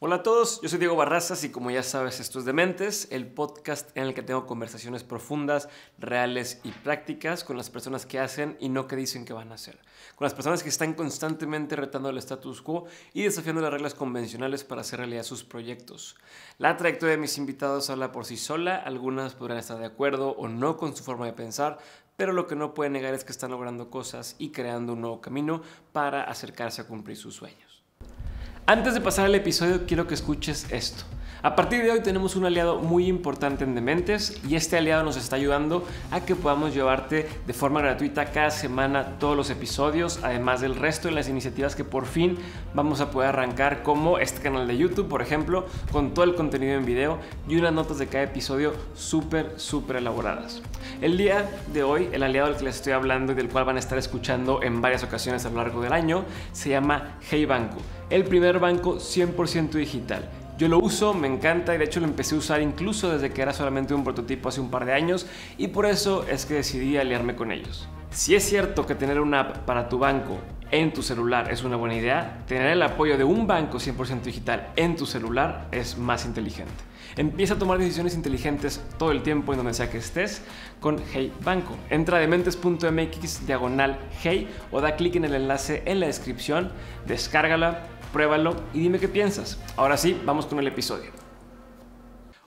Hola a todos, yo soy Diego Barrazas y como ya sabes, esto es Dementes, el podcast en el que tengo conversaciones profundas, reales y prácticas con las personas que hacen y no que dicen que van a hacer. Con las personas que están constantemente retando el status quo y desafiando las reglas convencionales para hacer realidad sus proyectos. La trayectoria de mis invitados habla por sí sola, algunas podrán estar de acuerdo o no con su forma de pensar, pero lo que no pueden negar es que están logrando cosas y creando un nuevo camino para acercarse a cumplir sus sueños. Antes de pasar al episodio quiero que escuches esto. A partir de hoy tenemos un aliado muy importante en Dementes y este aliado nos está ayudando a que podamos llevarte de forma gratuita cada semana todos los episodios, además del resto de las iniciativas que por fin vamos a poder arrancar como este canal de YouTube, por ejemplo, con todo el contenido en video y unas notas de cada episodio súper, súper elaboradas. El día de hoy, el aliado del que les estoy hablando y del cual van a estar escuchando en varias ocasiones a lo largo del año, se llama Hey Banco el primer banco 100% digital. Yo lo uso, me encanta y de hecho lo empecé a usar incluso desde que era solamente un prototipo hace un par de años y por eso es que decidí aliarme con ellos. Si es cierto que tener una app para tu banco en tu celular es una buena idea, tener el apoyo de un banco 100% digital en tu celular es más inteligente. Empieza a tomar decisiones inteligentes todo el tiempo en donde sea que estés con Hey Banco. Entra a dementes.mx diagonal Hey o da clic en el enlace en la descripción, descárgala pruébalo y dime qué piensas. Ahora sí, vamos con el episodio.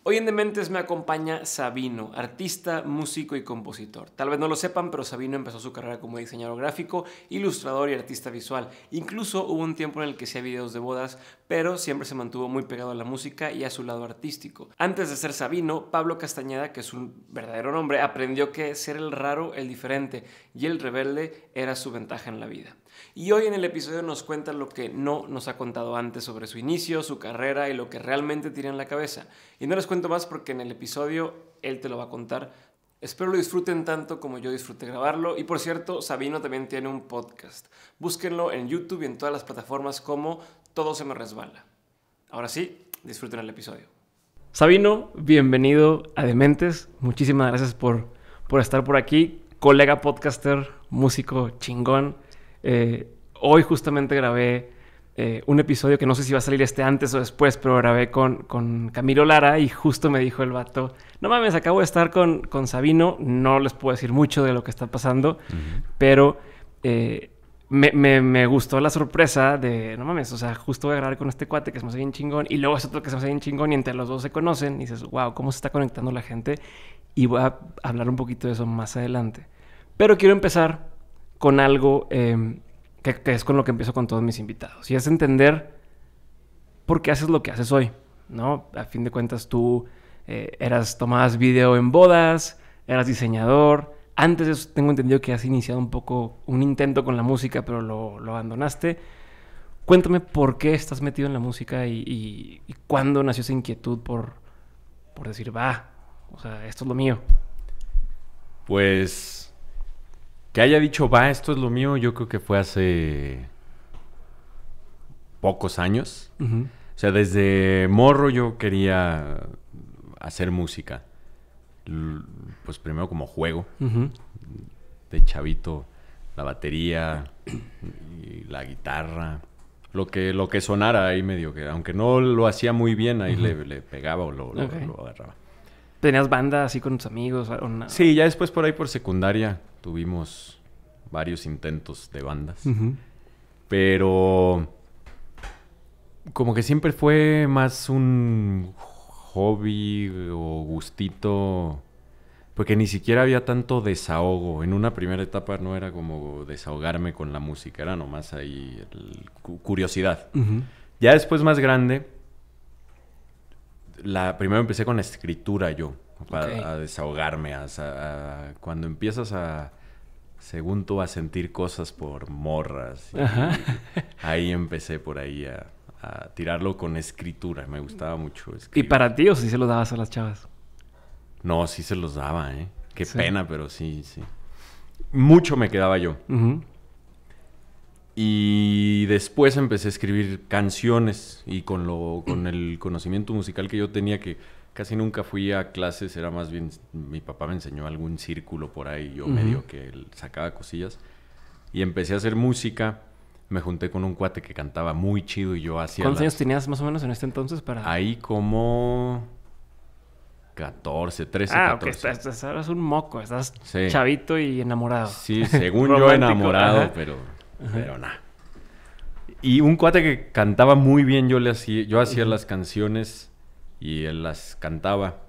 Hoy en Dementes me acompaña Sabino, artista, músico y compositor. Tal vez no lo sepan, pero Sabino empezó su carrera como diseñador gráfico, ilustrador y artista visual. Incluso hubo un tiempo en el que hacía videos de bodas, pero siempre se mantuvo muy pegado a la música y a su lado artístico. Antes de ser Sabino, Pablo Castañeda, que es un verdadero nombre, aprendió que ser el raro, el diferente y el rebelde era su ventaja en la vida. Y hoy en el episodio nos cuenta lo que no nos ha contado antes sobre su inicio, su carrera y lo que realmente tiene en la cabeza. Y no les cuento más porque en el episodio él te lo va a contar. Espero lo disfruten tanto como yo disfruté grabarlo. Y por cierto, Sabino también tiene un podcast. Búsquenlo en YouTube y en todas las plataformas como Todo se me resbala. Ahora sí, disfruten el episodio. Sabino, bienvenido a Dementes. Muchísimas gracias por, por estar por aquí. Colega podcaster, músico chingón. Eh, hoy justamente grabé eh, un episodio que no sé si va a salir este antes o después, pero grabé con, con Camilo Lara y justo me dijo el vato, no mames, acabo de estar con, con Sabino, no les puedo decir mucho de lo que está pasando, pero eh, me, me, gustó la sorpresa de, no mames, o sea, justo voy a grabar con este cuate que se me hace bien chingón y luego es otro que se me bien chingón y entre los dos se conocen y dices, wow, ¿cómo se está conectando la gente? Y voy a hablar un poquito de eso más adelante. Pero quiero empezar con algo... Eh, que, es con lo que empiezo con todos mis invitados. Y es entender por qué haces lo que haces hoy, ¿no? A fin de cuentas tú eh, eras, tomabas video en bodas, eras diseñador. Antes eso tengo entendido que has iniciado un poco un intento con la música, pero lo, abandonaste. Cuéntame por qué estás metido en la música y, cuándo nació esa inquietud por, por decir, va, o sea, esto es lo mío. Pues que haya dicho, va, esto es lo mío, yo creo que fue hace pocos años. O sea, desde morro yo quería hacer música. Pues primero como juego. De chavito, la batería, y la guitarra. Lo que, lo que sonara ahí medio que, aunque no lo hacía muy bien, ahí le, pegaba o lo, agarraba. ¿Tenías banda así con tus amigos? Sí, ya después por ahí por secundaria Tuvimos varios intentos de bandas. Pero como que siempre fue más un hobby o gustito. Porque ni siquiera había tanto desahogo. En una primera etapa no era como desahogarme con la música, era nomás ahí curiosidad. Ya después más grande, la, primero empecé con la escritura yo, para desahogarme. cuando empiezas a, según a sentir cosas por morras. ahí empecé por ahí a, tirarlo con escritura, me gustaba mucho escribir. ¿Y para ti o si se los dabas a las chavas? No, sí se los daba, ¿eh? Qué pena, pero sí, sí. Mucho me quedaba yo. Y después empecé a escribir canciones y con, lo, con el conocimiento musical que yo tenía que Casi nunca fui a clases, era más bien mi papá me enseñó algún círculo por ahí, yo medio que sacaba cosillas. Y empecé a hacer música, me junté con un cuate que cantaba muy chido y yo hacía... ¿Cuántos años tenías más o menos en este entonces para...? Ahí como... 14, 13, 14. Ah, que estás, un moco, estás chavito y enamorado. Sí, según yo enamorado, pero, pero nada. Y un cuate que cantaba muy bien, yo le hacía, yo hacía las canciones y él las cantaba.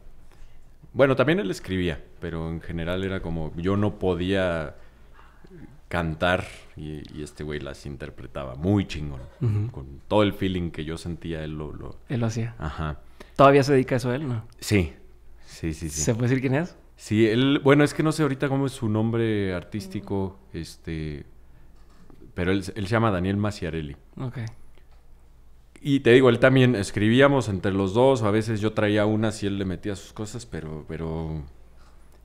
Bueno, también él escribía, pero en general era como yo no podía cantar y, este güey las interpretaba muy chingón. Con todo el feeling que yo sentía, él lo, Él lo hacía. Ajá. ¿Todavía se dedica a eso él, no? Sí, sí, sí, sí. ¿Se puede decir quién es? Sí, él, bueno, es que no sé ahorita cómo es su nombre artístico, este, pero él, él se llama Daniel Maciarelli. Ok. Y te digo, él también escribíamos entre los dos, a veces yo traía unas y él le metía sus cosas, pero, pero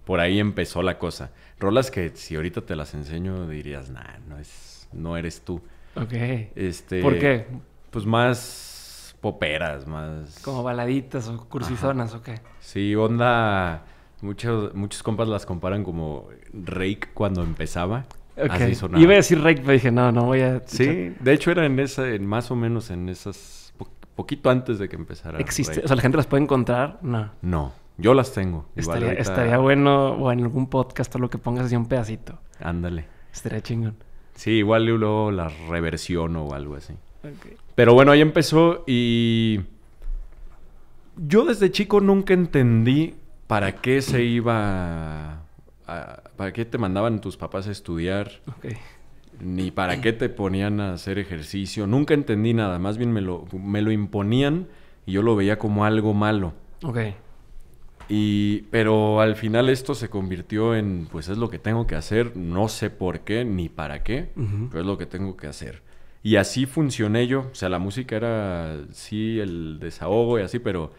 por ahí empezó la cosa. Rolas que si ahorita te las enseño dirías, nah, no, es, no eres tú. Ok. Este, ¿Por qué? Pues más poperas, más... Como baladitas o cursizonas ¿ok? o qué. Sí, onda... Muchos, muchos compas las comparan como Rake cuando empezaba. Okay. Así Iba a decir rake, pero dije, no, no voy a... Sí, de hecho era en esa, en más o menos en esas, poquito antes de que empezara. ¿Existe? O sea, ¿la gente las puede encontrar? No. No, yo las tengo. estaría, bueno, o en algún podcast o lo que pongas así un pedacito. Ándale. Estaría chingón. Sí, igual luego la reversión o algo así. Pero bueno, ahí empezó y... Yo desde chico nunca entendí para qué se iba ¿Para qué te mandaban tus papás a estudiar? Ni para qué te ponían a hacer ejercicio. Nunca entendí nada. Más bien me lo, me lo imponían y yo lo veía como algo malo. Ok. Y, pero al final esto se convirtió en, pues es lo que tengo que hacer, no sé por qué ni para qué, pero es lo que tengo que hacer. Y así funcioné yo, o sea, la música era, sí, el desahogo y así, pero,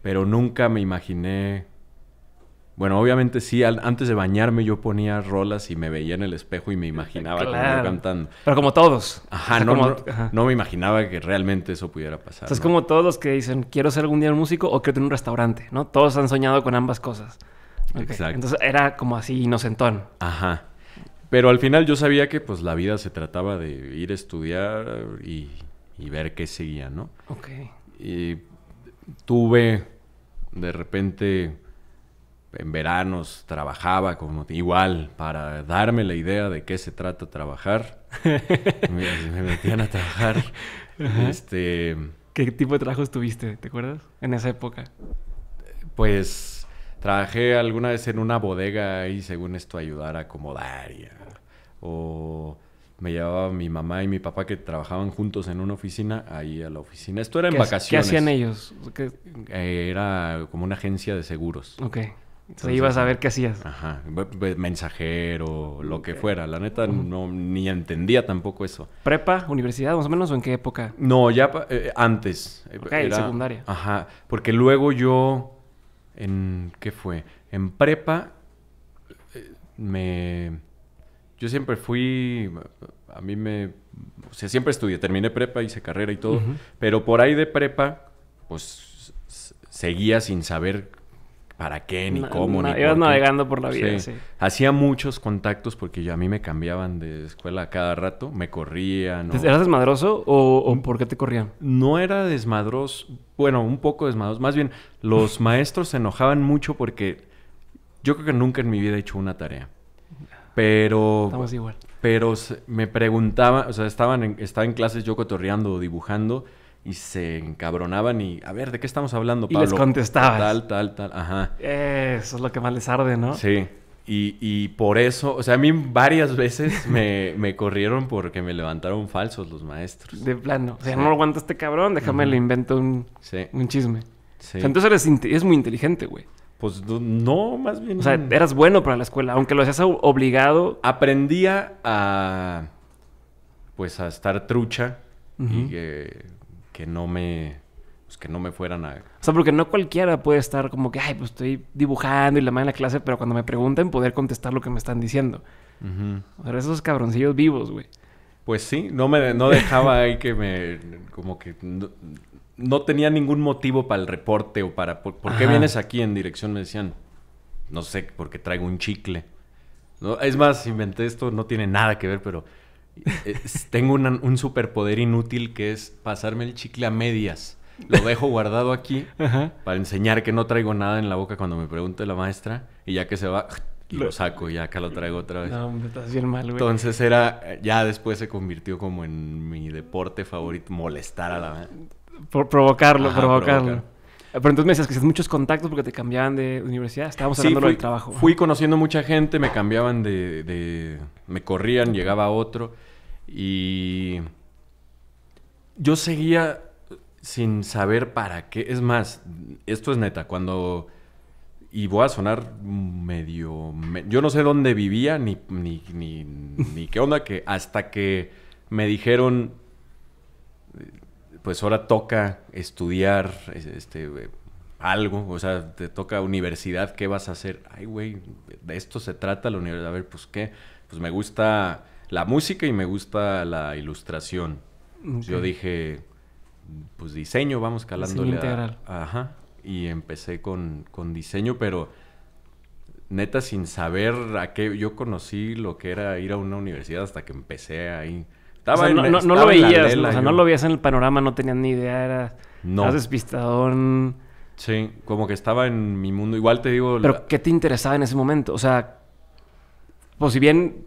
pero nunca me imaginé bueno, obviamente sí, antes de bañarme yo ponía rolas y me veía en el espejo y me imaginaba que como cantando. Pero como todos. Ajá, no, me imaginaba que realmente eso pudiera pasar. Entonces, es como todos los que dicen, quiero ser algún día un músico o quiero tener un restaurante, ¿no? Todos han soñado con ambas cosas. Exacto. Entonces era como así inocentón. Ajá. Pero al final yo sabía que pues la vida se trataba de ir a estudiar y, y ver qué seguía, ¿no? Ok. Y tuve de repente en veranos trabajaba como igual para darme la idea de qué se trata trabajar. me, metían a trabajar. Este, ¿Qué tipo de trabajos tuviste, te acuerdas? En esa época. Pues trabajé alguna vez en una bodega y según esto ayudar a acomodar o me llevaba mi mamá y mi papá que trabajaban juntos en una oficina, ahí a la oficina. Esto era en vacaciones. ¿Qué hacían ellos? Eh, era como una agencia de seguros. Ok. Entonces, ibas a ver qué hacías. Ajá, mensajero, lo que fuera. La neta, no, ni entendía tampoco eso. ¿Prepa, universidad más o menos o en qué época? No, ya eh, eh, antes. Ok, Era, secundaria. Ajá, porque luego yo, en, ¿qué fue? En prepa, eh, me... Yo siempre fui, a mí me... O sea, siempre estudié, terminé prepa, hice carrera y todo, pero por ahí de prepa, pues seguía sin saber para qué, ni cómo, ni Ibas navegando por la vida, sí. Hacía muchos contactos porque yo, a mí me cambiaban de escuela cada rato, me corrían. ¿no? ¿Eras desmadroso o, por qué te corrían? No era desmadroso, bueno, un poco desmadroso. Más bien, los maestros se enojaban mucho porque yo creo que nunca en mi vida he hecho una tarea. Pero... Estamos igual. Pero me preguntaban, o sea, estaban en, estaba en clases yo cotorreando o dibujando y se encabronaban y a ver, ¿de qué estamos hablando, Pablo? Y les contestabas. Tal, tal, tal, ajá. Eso es lo que más les arde, ¿no? Sí. Y, por eso, o sea, a mí varias veces me, corrieron porque me levantaron falsos los maestros. De plano. O sea, no aguanto este cabrón, déjame le invento un, un chisme. Sí. O sea, entonces eres, muy inteligente, güey. Pues no, más bien. O sea, eras bueno para la escuela, aunque lo hacías obligado. Aprendía a. Pues a estar trucha y que que no me pues que no me fueran a... O sea, porque no cualquiera puede estar como que, ay, pues estoy dibujando y la madre en la clase, pero cuando me pregunten poder contestar lo que me están diciendo. esos cabroncillos vivos, güey. Pues sí, no me no dejaba ahí que me... como que... No, tenía ningún motivo para el reporte o para... ¿Por, qué vienes aquí en dirección? Me decían, no sé, porque traigo un chicle. No, es más, inventé esto, no tiene nada que ver, pero eh, tengo un superpoder inútil que es pasarme el chicle a medias. Lo dejo guardado aquí para enseñar que no traigo nada en la boca cuando me pregunte la maestra. Y ya que se va, lo saco y acá lo traigo otra vez. No, estás bien mal, Entonces era, eh, ya después se convirtió como en mi deporte favorito, molestar a la... Por, provocarlo, provocarlo. Pero entonces me decías que hacías muchos contactos porque te cambiaban de universidad. Estábamos hablando sí, trabajo. Fui conociendo mucha gente, me cambiaban de, de, Me corrían, llegaba otro. Y yo seguía sin saber para qué. Es más, esto es neta, cuando... Y voy a sonar medio... yo no sé dónde vivía ni, ni, ni, ni qué onda, que hasta que me dijeron, pues ahora toca estudiar este, algo, o sea, te toca universidad, ¿qué vas a hacer? Ay, güey, de esto se trata la universidad, a ver, pues qué, pues me gusta la música y me gusta la ilustración. Yo dije, pues diseño, vamos calándole. A, ajá. Y empecé con, diseño, pero neta sin saber a qué. Yo conocí lo que era ir a una universidad hasta que empecé ahí. Estaba no, lo veías, o sea, no lo veías en el panorama, no tenías ni idea, era no. despistadón. Sí, como que estaba en mi mundo. Igual te digo. Pero, ¿qué te interesaba en ese momento? O sea, pues si bien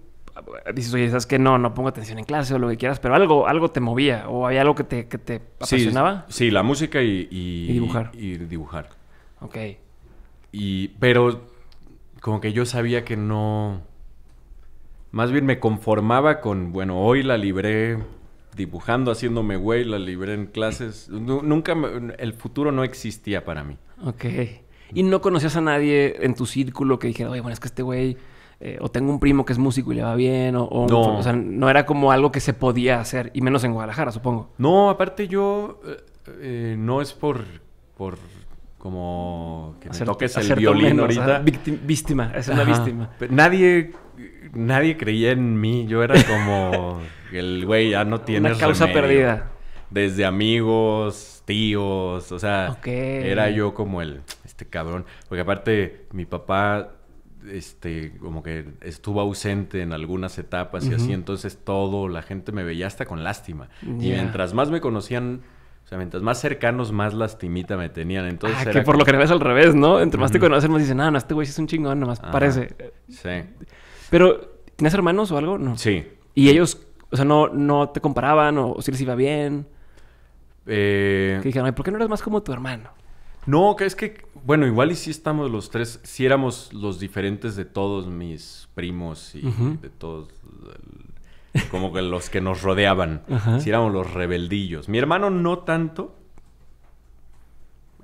dices, oye, ¿sabes que No, no pongo atención en clase o lo que quieras, pero algo, algo te movía o había algo que te, que te apasionaba. Sí, la música y, y, dibujar. Y, dibujar. Ok. Y, pero como que yo sabía que no... Más bien me conformaba con, bueno, hoy la libré dibujando, haciéndome güey, la libré en clases. Nunca, el futuro no existía para mí. Ok. ¿Y no conocías a nadie en tu círculo que dijera, oye, bueno, es que este güey eh, o tengo un primo que es músico y le va bien, o, no. o sea, no era como algo que se podía hacer, y menos en Guadalajara, supongo. No, aparte yo, eh, eh, no es por, por como que me toques el violín ahorita. víctima, víctima es una víctima. nadie, nadie creía en mí, yo era como el güey ya no tiene Una causa perdida. Desde amigos, tíos, o sea, era yo como el, este cabrón. Porque aparte mi papá este, como que estuvo ausente en algunas etapas y así, entonces todo, la gente me veía hasta con lástima. Y mientras más me conocían, o sea, mientras más cercanos, más lastimita me tenían. Entonces ah, que por lo que ves al revés, ¿no? Entre más te conocen, más dicen, ah, no, este güey es un chingón, nomás más parece. Sí. Pero, ¿tienes hermanos o algo? No. Sí. ¿Y ellos, o sea, no, no te comparaban o, si les iba bien? Eh... dijeron, Ay, ¿por qué no eres más como tu hermano? No, que es que bueno, igual y si estamos los tres, si éramos los diferentes de todos mis primos y de todos como que los que nos rodeaban. Si éramos los rebeldillos. Mi hermano no tanto,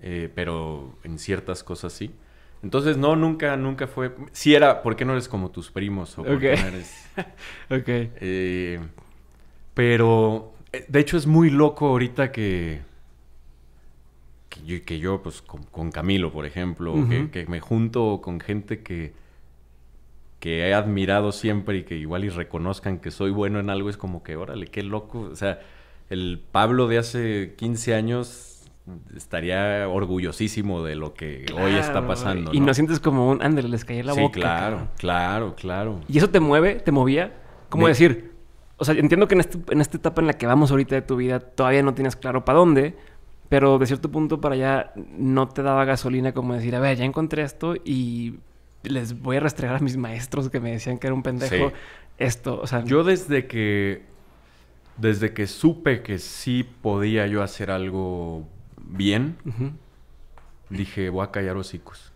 eh, pero en ciertas cosas sí. Entonces, no, nunca, nunca fue. Si era, ¿por qué no eres como tus primos? O ok. Eh, pero, eh, de hecho, es muy loco ahorita que y yo, que yo pues, con, Camilo, por ejemplo, que, me junto con gente que, que he admirado siempre y que igual y reconozcan que soy bueno en algo, es como que, órale, qué loco. O sea, el Pablo de hace 15 años estaría orgullosísimo de lo que hoy está pasando. Y ¿no? sientes como un, ándale, les caí la boca. Sí, claro, claro, claro. ¿Y eso te mueve? ¿Te movía? ¿Cómo decir? O sea, entiendo que en, este, en esta etapa en la que vamos ahorita de tu vida todavía no tienes claro para dónde, pero de cierto punto para allá no te daba gasolina como decir, a ver, ya encontré esto y les voy a rastrear a mis maestros que me decían que era un pendejo esto. sea, yo desde que, desde que supe que sí podía yo hacer algo bien, dije, voy a callar hocicos.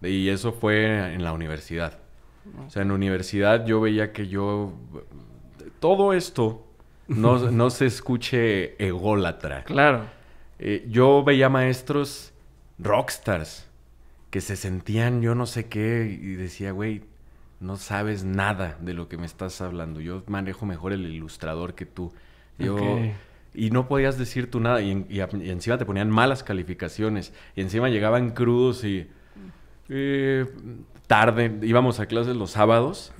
Y eso fue en la universidad. O sea, en la universidad yo veía que yo... Todo esto no, no se escuche ególatra. Claro. Eh, yo veía maestros rockstars que se sentían yo no sé qué y decía, güey, no sabes nada de lo que me estás hablando. Yo manejo mejor el ilustrador que tú. Yo... Y no podías decir tú nada. Y, encima te ponían malas calificaciones. Y encima llegaban crudos y... Eh, tarde, íbamos a clases los sábados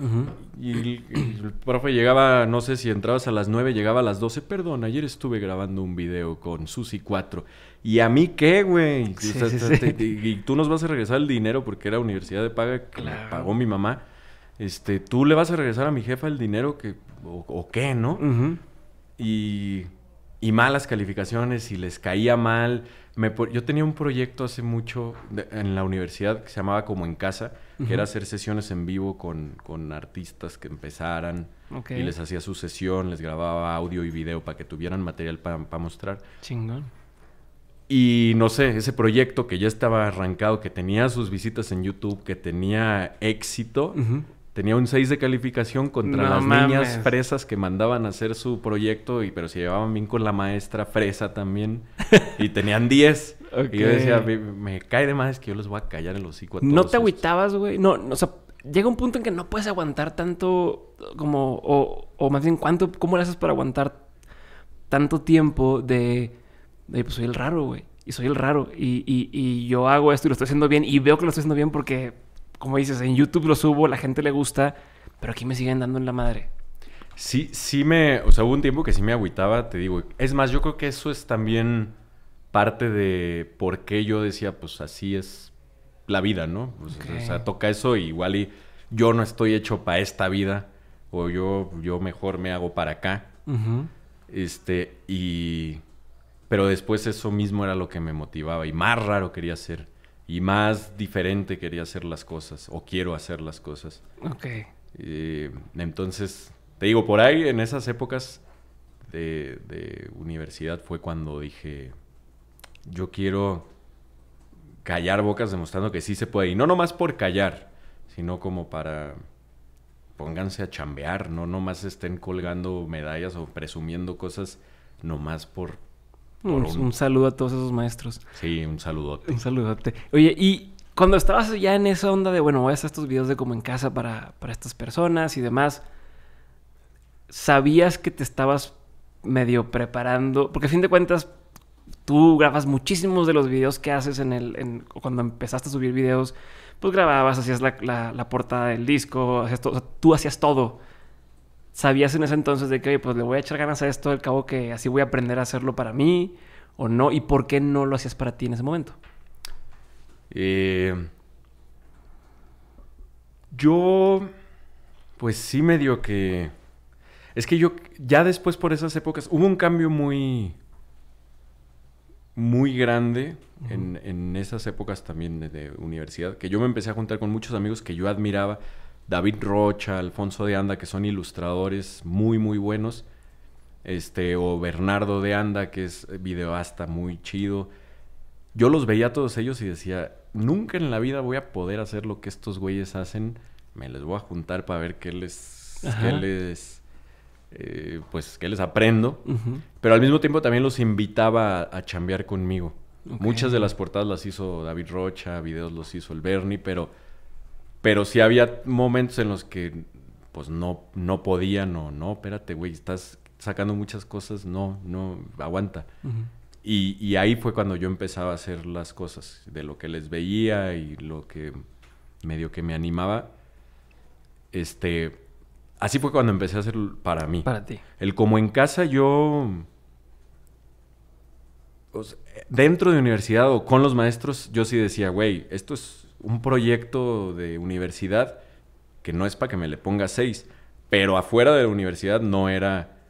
y el, profe llegaba, no sé si entrabas a las 9, llegaba a las 12, perdón, ayer estuve grabando un video con Susi 4. ¿Y a mí qué, güey? Y tú nos vas a regresar el dinero porque era universidad de paga que la pagó mi mamá. Este, tú le vas a regresar a mi jefa el dinero que, o, qué, ¿no? Y y malas calificaciones y les caía mal. yo tenía un proyecto hace mucho en la universidad que se llamaba Como en Casa, que era hacer sesiones en vivo con, con artistas que empezaran y les hacía su sesión, les grababa audio y video para que tuvieran material para mostrar. Chingón. Y no sé, ese proyecto que ya estaba arrancado, que tenía sus visitas en YouTube, que tenía éxito, tenía un 6 de calificación contra las niñas fresas que mandaban a hacer su proyecto, y, pero se llevaban bien con la maestra fresa también, y tenían 10. Y yo decía, me, cae de más que yo los voy a callar en los a ¿No te aguitabas, güey? No, o sea, llega un punto en que no puedes aguantar tanto como, o, más bien, ¿cuánto, ¿cómo le haces para aguantar tanto tiempo de, pues soy el raro, güey? Y soy el raro. Y, yo hago esto y lo estoy haciendo bien y veo que lo estoy haciendo bien porque, como dices, en YouTube lo subo, la gente le gusta, pero aquí me siguen dando en la madre. Sí, sí me, o sea, hubo un tiempo que sí me aguitaba, te digo. Es más, yo creo que eso es también parte de por qué yo decía, pues así es la vida, ¿no? Pues, o sea, toca eso igual y yo no estoy hecho para esta vida o yo, yo mejor me hago para acá. Este, y... Pero después eso mismo era lo que me motivaba y más raro quería ser y más diferente quería hacer las cosas o quiero hacer las cosas. Ok. Eh, entonces, te digo, por ahí en esas épocas de, de universidad fue cuando dije, yo quiero callar bocas demostrando que sí se puede. Y no nomás por callar, sino como para pónganse a chambear, no nomás estén colgando medallas o presumiendo cosas nomás por... un, saludo a todos esos maestros. Sí, un saludote. Un saludote. Oye, y cuando estabas ya en esa onda de, bueno, voy a hacer estos videos de como en casa para, para estas personas y demás, ¿sabías que te estabas medio preparando? Porque a fin de cuentas tú grabas muchísimos de los videos que haces en el, cuando empezaste a subir videos, pues grababas, hacías la, la, portada del disco, hacías tú hacías todo. Sabías en ese entonces de que, pues le voy a echar ganas a esto, al cabo que así voy a aprender a hacerlo para mí o no, y por qué no lo hacías para ti en ese momento. Eh, yo, pues sí medio que... Es que yo, ya después por esas épocas, hubo un cambio muy, muy grande en, esas épocas también de, universidad, que yo me empecé a juntar con muchos amigos que yo admiraba, David Rocha, Alfonso de Anda, que son ilustradores muy, muy buenos, este, o Bernardo de Anda, que es videoasta muy chido. Yo los veía a todos ellos y decía, nunca en la vida voy a poder hacer lo que estos güeyes hacen, me les voy a juntar para ver les... Qué les eh, pues, que les aprendo. Pero al mismo tiempo también los invitaba a, chambear conmigo. Muchas de las portadas las hizo David Rocha, videos los hizo el Bernie, pero, pero sí había momentos en los que pues no, no podían no, no, espérate, güey, estás sacando muchas cosas, no, no, aguanta. y, ahí fue cuando yo empezaba a hacer las cosas, de lo que les veía y lo que medio que me animaba. Este, así fue cuando empecé a hacerlo para mí. Para ti. El como en casa yo... Pues, dentro de universidad o con los maestros, yo sí decía, güey, esto es un proyecto de universidad que no es para que me le ponga seis, pero afuera de la universidad no era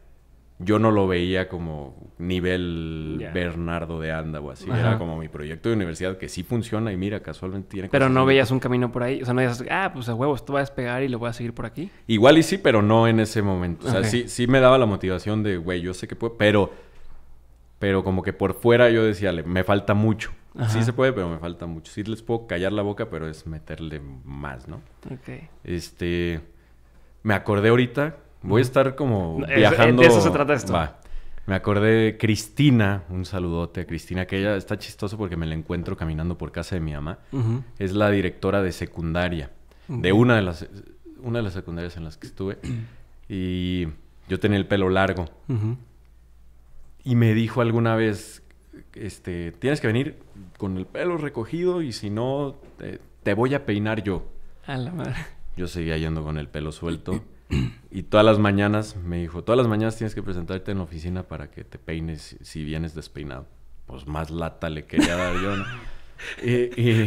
yo no lo veía como nivel Bernardo de Anda o así. Era como mi proyecto de universidad que sí funciona y mira, casualmente tiene... Pero no veías un camino por ahí. O sea, no decías, ah, pues a huevos, tú vas a despegar y lo voy a seguir por aquí. Igual y sí, pero no en ese momento. O sea, sí, sí me daba la motivación de, güey, yo sé que puedo, pero... Pero como que por fuera yo decía, me falta mucho. Sí se puede, pero me falta mucho. Sí les puedo callar la boca, pero es meterle más, ¿no? Ok. Este... Me acordé ahorita Voy a estar como viajando. De eso se trata esto. Me acordé de Cristina, un saludote a Cristina, que ella está chistoso porque me la encuentro caminando por casa de mi mamá. Es la directora de secundaria, de una de, las, una de las secundarias en las que estuve. Y yo tenía el pelo largo. Y me dijo alguna vez, este, tienes que venir con el pelo recogido y si no, te, te voy a peinar yo. A la madre. Yo seguía yendo con el pelo suelto y todas las mañanas me dijo, todas las mañanas tienes que presentarte en la oficina para que te peines si vienes despeinado. Pues más lata le quería dar yo. ¿no? Y,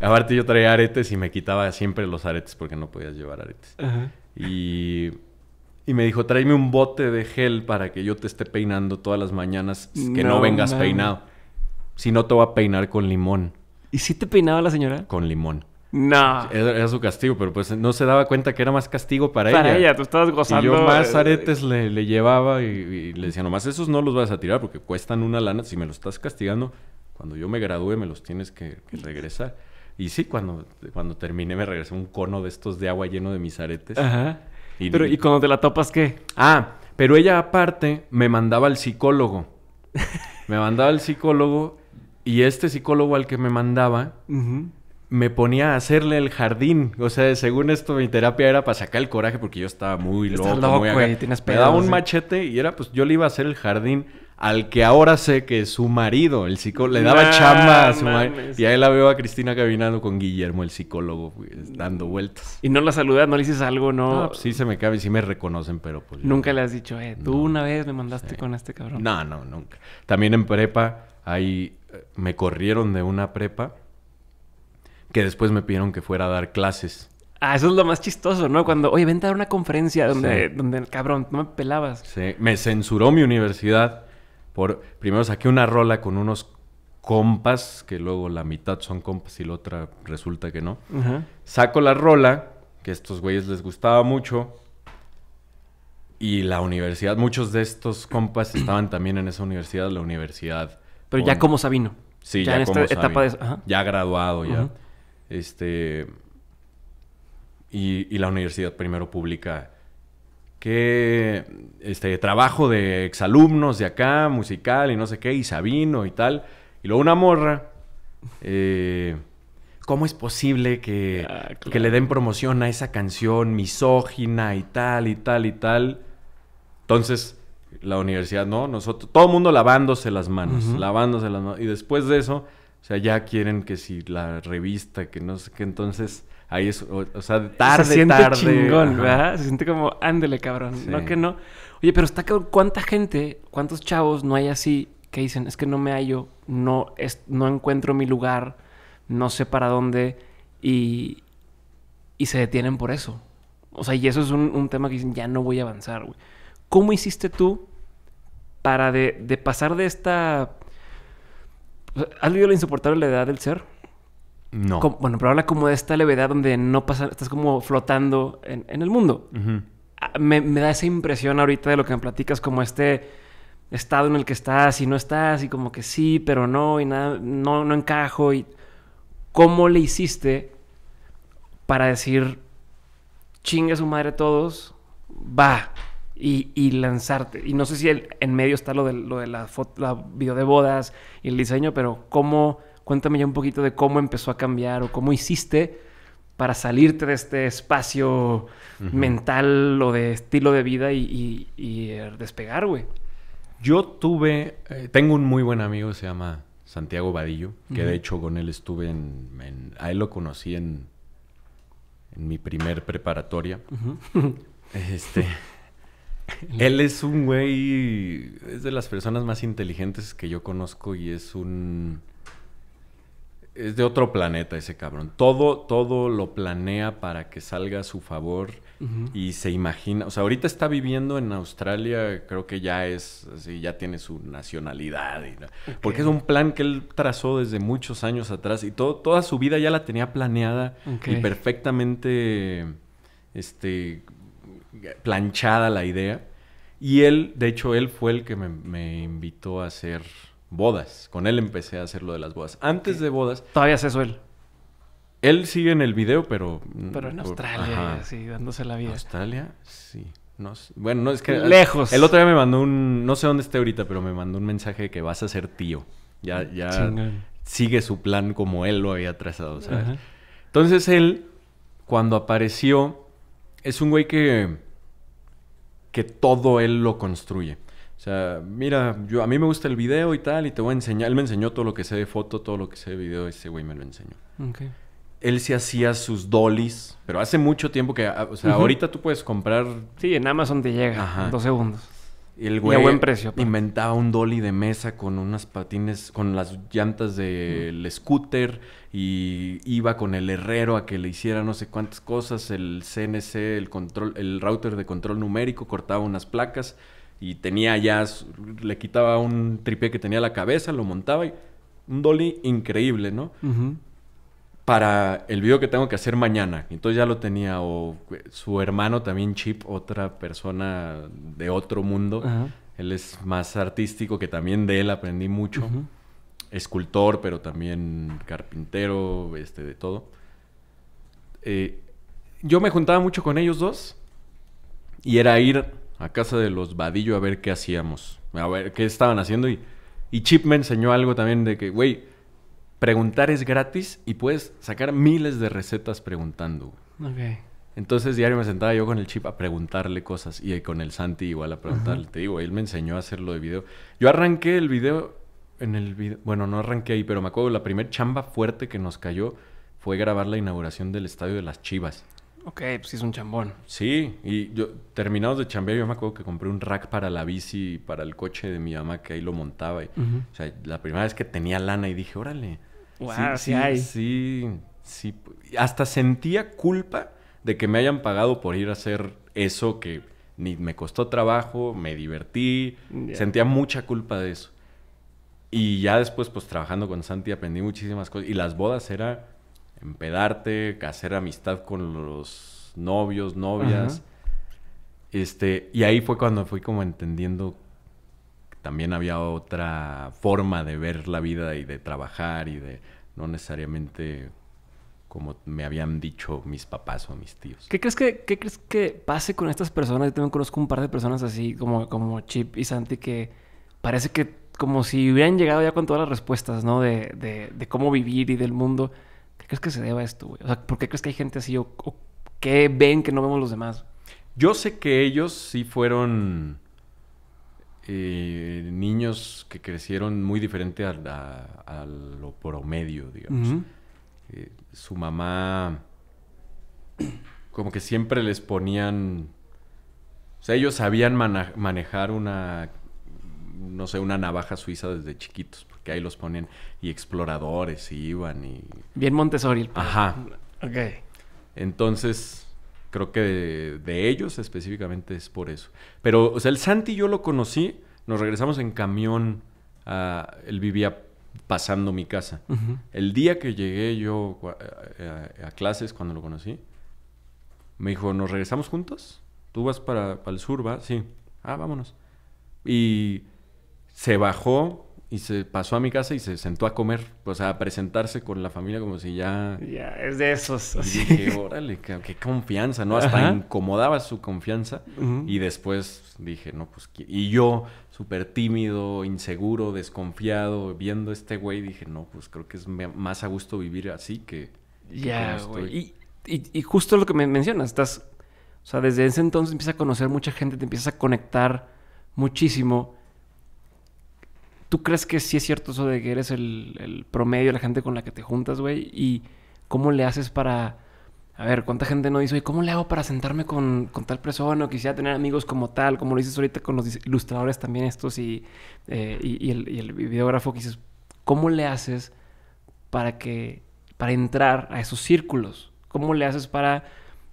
aparte yo traía aretes y me quitaba siempre los aretes porque no podías llevar aretes. Y, me dijo, tráeme un bote de gel para que yo te esté peinando todas las mañanas, que no, vengas peinado. Si no, te voy a peinar con limón. ¿Y si te peinaba la señora? Con limón. No. Era, su castigo, pero pues no se daba cuenta que era más castigo para, ella. Para ella, tú estabas gozando. Y yo más aretes le, llevaba y, le decía, nomás esos no los vas a tirar porque cuestan una lana. Si me los estás castigando, cuando yo me gradúe me los tienes que, regresar. Y sí, cuando, cuando terminé me regresé un cono de estos de agua lleno de mis aretes. Ajá. pero, ¿y cuando te la topas qué? Ah, pero ella aparte me mandaba al psicólogo. me mandaba al psicólogo y este psicólogo al que me mandaba me ponía a hacerle el jardín. O sea, según esto, mi terapia era para sacar el coraje porque yo estaba muy loco. loco muy me daba un machete y era, pues, yo le iba a hacer el jardín al que ahora sé que su marido, el psicólogo, le daba chamba a su marido. Y ahí la veo a Cristina caminando con Guillermo, el psicólogo, dando vueltas. Y no la saludas, no le dices algo, no. Pues, sí se me cabe, sí me reconocen, pero pues. Nunca le has dicho, eh, tú una vez me mandaste con este cabrón. No, no, nunca. También en prepa, ahí eh, me corrieron de una prepa que después me pidieron que fuera a dar clases. Ah, eso es lo más chistoso, ¿no? Cuando, oye, vente a dar una conferencia donde, donde cabrón, no me pelabas. Sí, me censuró mi universidad. Por, primero saqué una rola con unos compas, que luego la mitad son compas y la otra resulta que no. Saco la rola, que a estos güeyes les gustaba mucho. Y la universidad, muchos de estos compas estaban también en esa universidad, la universidad. Pero ya como Sabino. Sí, ya, en esta etapa de... Ajá. Ya graduado, ya. Este, y, la universidad primero publica... que este trabajo de exalumnos de acá, musical y no sé qué, y Sabino y tal. Y luego una morra. Eh, ¿Cómo es posible que, ah, que, le den promoción a esa canción misógina y tal y tal y tal? Entonces, la universidad, no, nosotros, todo el mundo lavándose las manos, lavándose las manos. Y después de eso, o sea, ya quieren que si la revista, que no sé qué, entonces... Ahí es, o, sea, tarde, Se siente chingón, ¿verdad? Se siente como, ándele, cabrón. No que no. Oye, pero está cabrón, ¿cuánta gente, cuántos chavos no hay así que dicen, es que no me hallo, no, es, no encuentro mi lugar, no sé para dónde y, y se detienen por eso? O sea, y eso es un, tema que dicen, ya no voy a avanzar, güey. ¿Cómo hiciste tú para de pasar de esta ¿Has leído La insoportable levedad del ser? No. bueno, pero habla como de esta levedad donde no pasa, estás como flotando en, el mundo. Ah, me, da esa impresión ahorita de lo que me platicas, como este estado en el que estás y no estás, y como que sí, pero no, y nada, no, encajo. Y ¿Cómo le hiciste para decir, chinga su madre todos, va, y, lanzarte. Y no sé si en medio está lo de, lo de la, foto, la video de bodas y el diseño, pero cómo, cuéntame ya un poquito de cómo empezó a cambiar o cómo hiciste para salirte de este espacio mental o de estilo de vida y, eh, despegar, güey. Yo tuve, eh, tengo un muy buen amigo, se llama Santiago Vadillo, que de hecho con él estuve en, a él lo conocí en, en mi primer preparatoria. este, él es un güey, es de las personas más inteligentes que yo conozco y es un... Es de otro planeta ese cabrón. Todo, todo lo planea para que salga a su favor y se imagina. O sea, ahorita está viviendo en Australia, creo que ya es así, ya tiene su nacionalidad. Porque es un plan que él trazó desde muchos años atrás y todo, toda su vida ya la tenía planeada y perfectamente este, planchada la idea. Y él, de hecho, él fue el que me, invitó a hacer bodas. Con él empecé a hacer lo de las bodas. Antes de bodas. Todavía hace eso él. Él sigue en el video, pero. Pero en Australia, sí, dándose la vida. ¿Australia? Sí. Bueno, no es que. Lejos. El otro día me mandó un. No sé dónde esté ahorita, pero me mandó un mensaje de que vas a ser tío. Ya, ya sigue su plan como él lo había trazado, ¿sabes? Entonces él, cuando apareció, es un güey que que todo él lo construye. O sea, mira, yo, a mí me gusta el video y tal, y te voy a enseñar. Él me enseñó todo lo que sé de foto, todo lo que sé de video, ese güey me lo enseñó. Okay. Él se hacía sus dolis, pero hace mucho tiempo que, o sea, ahorita tú puedes comprar... Sí, en Amazon te llega, Ajá. dos segundos. El buen precio, pues. inventaba un dolly de mesa con unas patines, con las llantas del scooter y iba con el herrero a que le hiciera no sé cuántas cosas, el CNC, el control, el router de control numérico, cortaba unas placas y tenía ya, le quitaba un tripé que tenía la cabeza, lo montaba y un dolly increíble, ¿no? para el video que tengo que hacer mañana. Entonces ya lo tenía. O eh, su hermano también, Chip, otra persona de otro mundo. Él es más artístico, que también de él aprendí mucho. Escultor, pero también carpintero, este, de todo. Eh, yo me juntaba mucho con ellos dos. Y era ir a casa de los Vadillo a ver qué hacíamos. A ver qué estaban haciendo. Y, y Chip me enseñó algo también de que, güey preguntar es gratis y puedes sacar miles de recetas preguntando. Ok. Entonces diario me sentaba yo con el chip a preguntarle cosas y con el Santi igual a preguntarle. Te digo, él me enseñó a hacerlo de video. Yo arranqué el video en el video, bueno, no arranqué ahí, pero me acuerdo la primer chamba fuerte que nos cayó fue grabar la inauguración del estadio de las Chivas. Ok, pues es un chambón. Sí, y yo terminados de chambear, yo me acuerdo que compré un rack para la bici, Y para el coche de mi mamá que ahí lo montaba. O sea, la primera vez que tenía lana y dije, órale, sí, sí, sí, Hasta sentía culpa de que me hayan pagado por ir a hacer eso que ni me costó trabajo, me divertí, sentía mucha culpa de eso. Y ya después, pues trabajando con Santi, aprendí muchísimas cosas. Y las bodas era empedarte, hacer amistad con los novios, novias. Este, y ahí fue cuando fui como entendiendo que también había otra forma de ver la vida y de trabajar y de no necesariamente como me habían dicho mis papás o mis tíos. ¿Qué crees que, crees que pase con estas personas? Yo también conozco un par de personas así como, como Chip y Santi que parece que como si hubieran llegado ya con todas las respuestas, ¿no? De, cómo vivir y del mundo. ¿Qué crees que se deba a esto, güey? O sea, ¿por qué crees que hay gente así o qué ven que no vemos los demás? Yo sé que ellos sí fueron eh, niños que crecieron muy diferente a, lo promedio, digamos. Eh, su mamá, como que siempre les ponían, o sea, ellos sabían manejar una, no sé, una navaja suiza desde chiquitos, porque ahí los ponían y exploradores y iban y... Bien Montessori. Ajá. Ok. Entonces, Creo que de, ellos específicamente es por eso. Pero, o sea, el Santi yo lo conocí, nos regresamos en camión, ah, él vivía pasando mi casa. El día que llegué yo eh, eh, a, clases, cuando lo conocí, me dijo, ¿nos regresamos juntos? Tú vas para, para el sur, ¿va? Sí. Ah, vámonos. Y se bajó, y se pasó a mi casa y se sentó a comer, o pues, sea, a presentarse con la familia como si ya... Ya, es de esos. Y dije, órale, qué, confianza, ¿no? Hasta incomodaba su confianza. Y después dije, no, pues... Y yo, súper tímido, inseguro, desconfiado, viendo a este güey, dije, no, pues creo que es más a gusto vivir así que... Ya, güey. Y, y, justo lo que me mencionas, estás... O sea, desde ese entonces empiezas a conocer mucha gente, te empiezas a conectar muchísimo ¿Tú crees que sí es cierto eso de que eres el, promedio, la gente con la que te juntas, güey? ¿Y cómo le haces para... A ver, ¿cuánta gente no dice, oye, ¿cómo le hago para sentarme con, tal persona? O quisiera tener amigos como tal, como lo dices ahorita con los ilustradores también estos y, eh, y, el, videógrafo dices, ¿cómo le haces para que, para entrar a esos círculos? ¿Cómo le haces para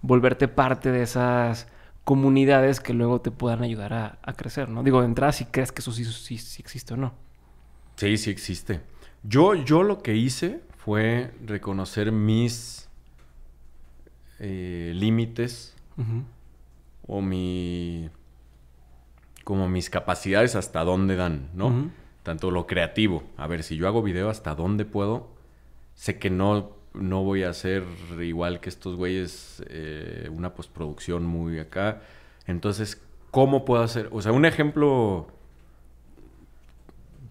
volverte parte de esas comunidades que luego te puedan ayudar a, crecer, ¿no? Digo, de entrada si crees que eso sí, sí existe o no. Sí, sí existe. Yo, yo lo que hice fue reconocer mis eh, límites o mi. como mis capacidades hasta dónde dan, ¿no? Tanto lo creativo. A ver, si yo hago video, ¿hasta dónde puedo? Sé que no, no voy a hacer igual que estos güeyes eh, una postproducción muy acá. Entonces, ¿cómo puedo hacer? O sea, un ejemplo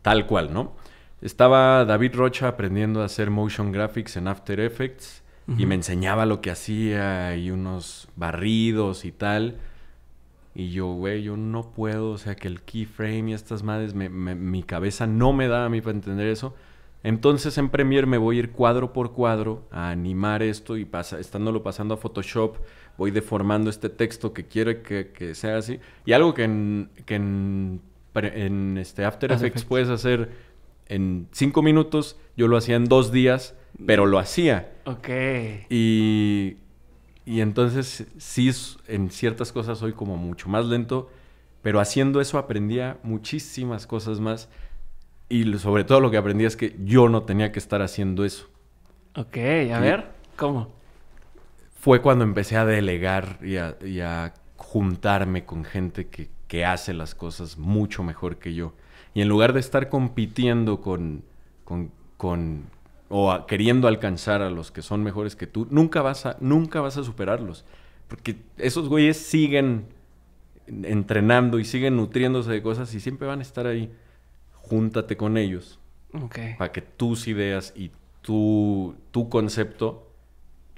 tal cual, ¿no? Estaba David Rocha aprendiendo a hacer motion graphics en After Effects y me enseñaba lo que hacía y unos barridos y tal. Y yo, güey, yo no puedo, o sea, que el keyframe y estas madres, mi cabeza no me da a mí para entender eso. Entonces en Premiere me voy a ir cuadro por cuadro a animar esto y pasa, estándolo pasando a Photoshop, voy deformando este texto que quiero que, sea así. Y algo que que en en este After ah, Effects, puedes hacer en cinco minutos, yo lo hacía en dos días, pero lo hacía. Ok. Y, entonces sí, en ciertas cosas soy como mucho más lento, pero haciendo eso aprendía muchísimas cosas más. Y sobre todo lo que aprendí es que yo no tenía que estar haciendo eso. Ok, a ver, ¿cómo? Fue cuando empecé a delegar y a juntarme con gente que, que hace las cosas mucho mejor que yo. Y en lugar de estar compitiendo con, con, o queriendo alcanzar a los que son mejores que tú, nunca vas a, nunca vas a superarlos. Porque esos güeyes siguen entrenando y siguen nutriéndose de cosas y siempre van a estar ahí. Júntate con ellos. Okay. Para que tus ideas y tu, tu concepto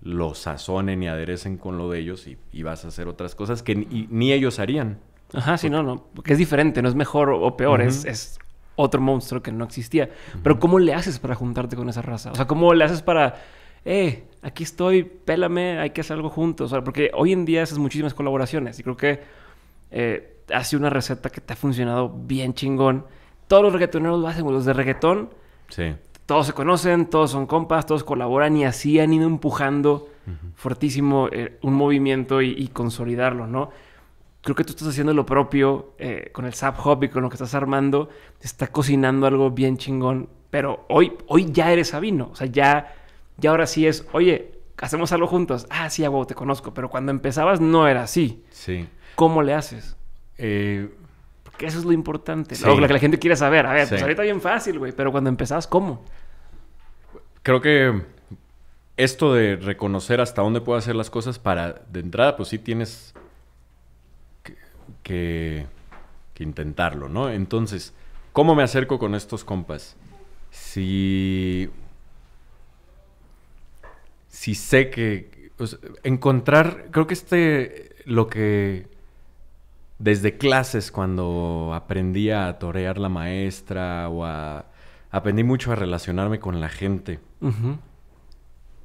lo sazonen y aderecen con lo de ellos y, vas a hacer otras cosas que ni ellos harían. Ajá, sí, no, no. Porque es diferente, no es mejor o peor, es, otro monstruo que no existía. Pero ¿cómo le haces para juntarte con esa raza? O sea, ¿cómo le haces para, eh, aquí estoy, pélame, hay que hacer algo juntos? O sea, porque hoy en día haces muchísimas colaboraciones y creo que eh, ha sido una receta que te ha funcionado bien chingón. Todos los reggaetoneros lo hacen, los de reggaetón. Sí. Todos se conocen, todos son compas, todos colaboran y así han ido empujando fortísimo eh, un movimiento y, y consolidarlo, ¿no? creo que tú estás haciendo lo propio eh, con el SAP hobby con lo que estás armando. Te está cocinando algo bien chingón. Pero hoy, hoy ya eres Sabino. O sea, ya, ya ahora sí es, oye, hacemos algo juntos. Ah, sí, hago, te conozco. Pero cuando empezabas no era así. Sí. ¿Cómo le haces? Eh, Porque eso es lo importante. Lo, que la gente quiere saber. A ver, pues ahorita bien fácil, güey. Pero cuando empezabas, ¿cómo? Creo que esto de reconocer hasta dónde puedo hacer las cosas para, de entrada, pues sí tienes que, intentarlo, ¿no? Entonces, ¿cómo me acerco con estos compas? Si, si sé que... encontrar, creo que este, lo que desde clases cuando aprendí a torear la maestra o a... Aprendí mucho a relacionarme con la gente.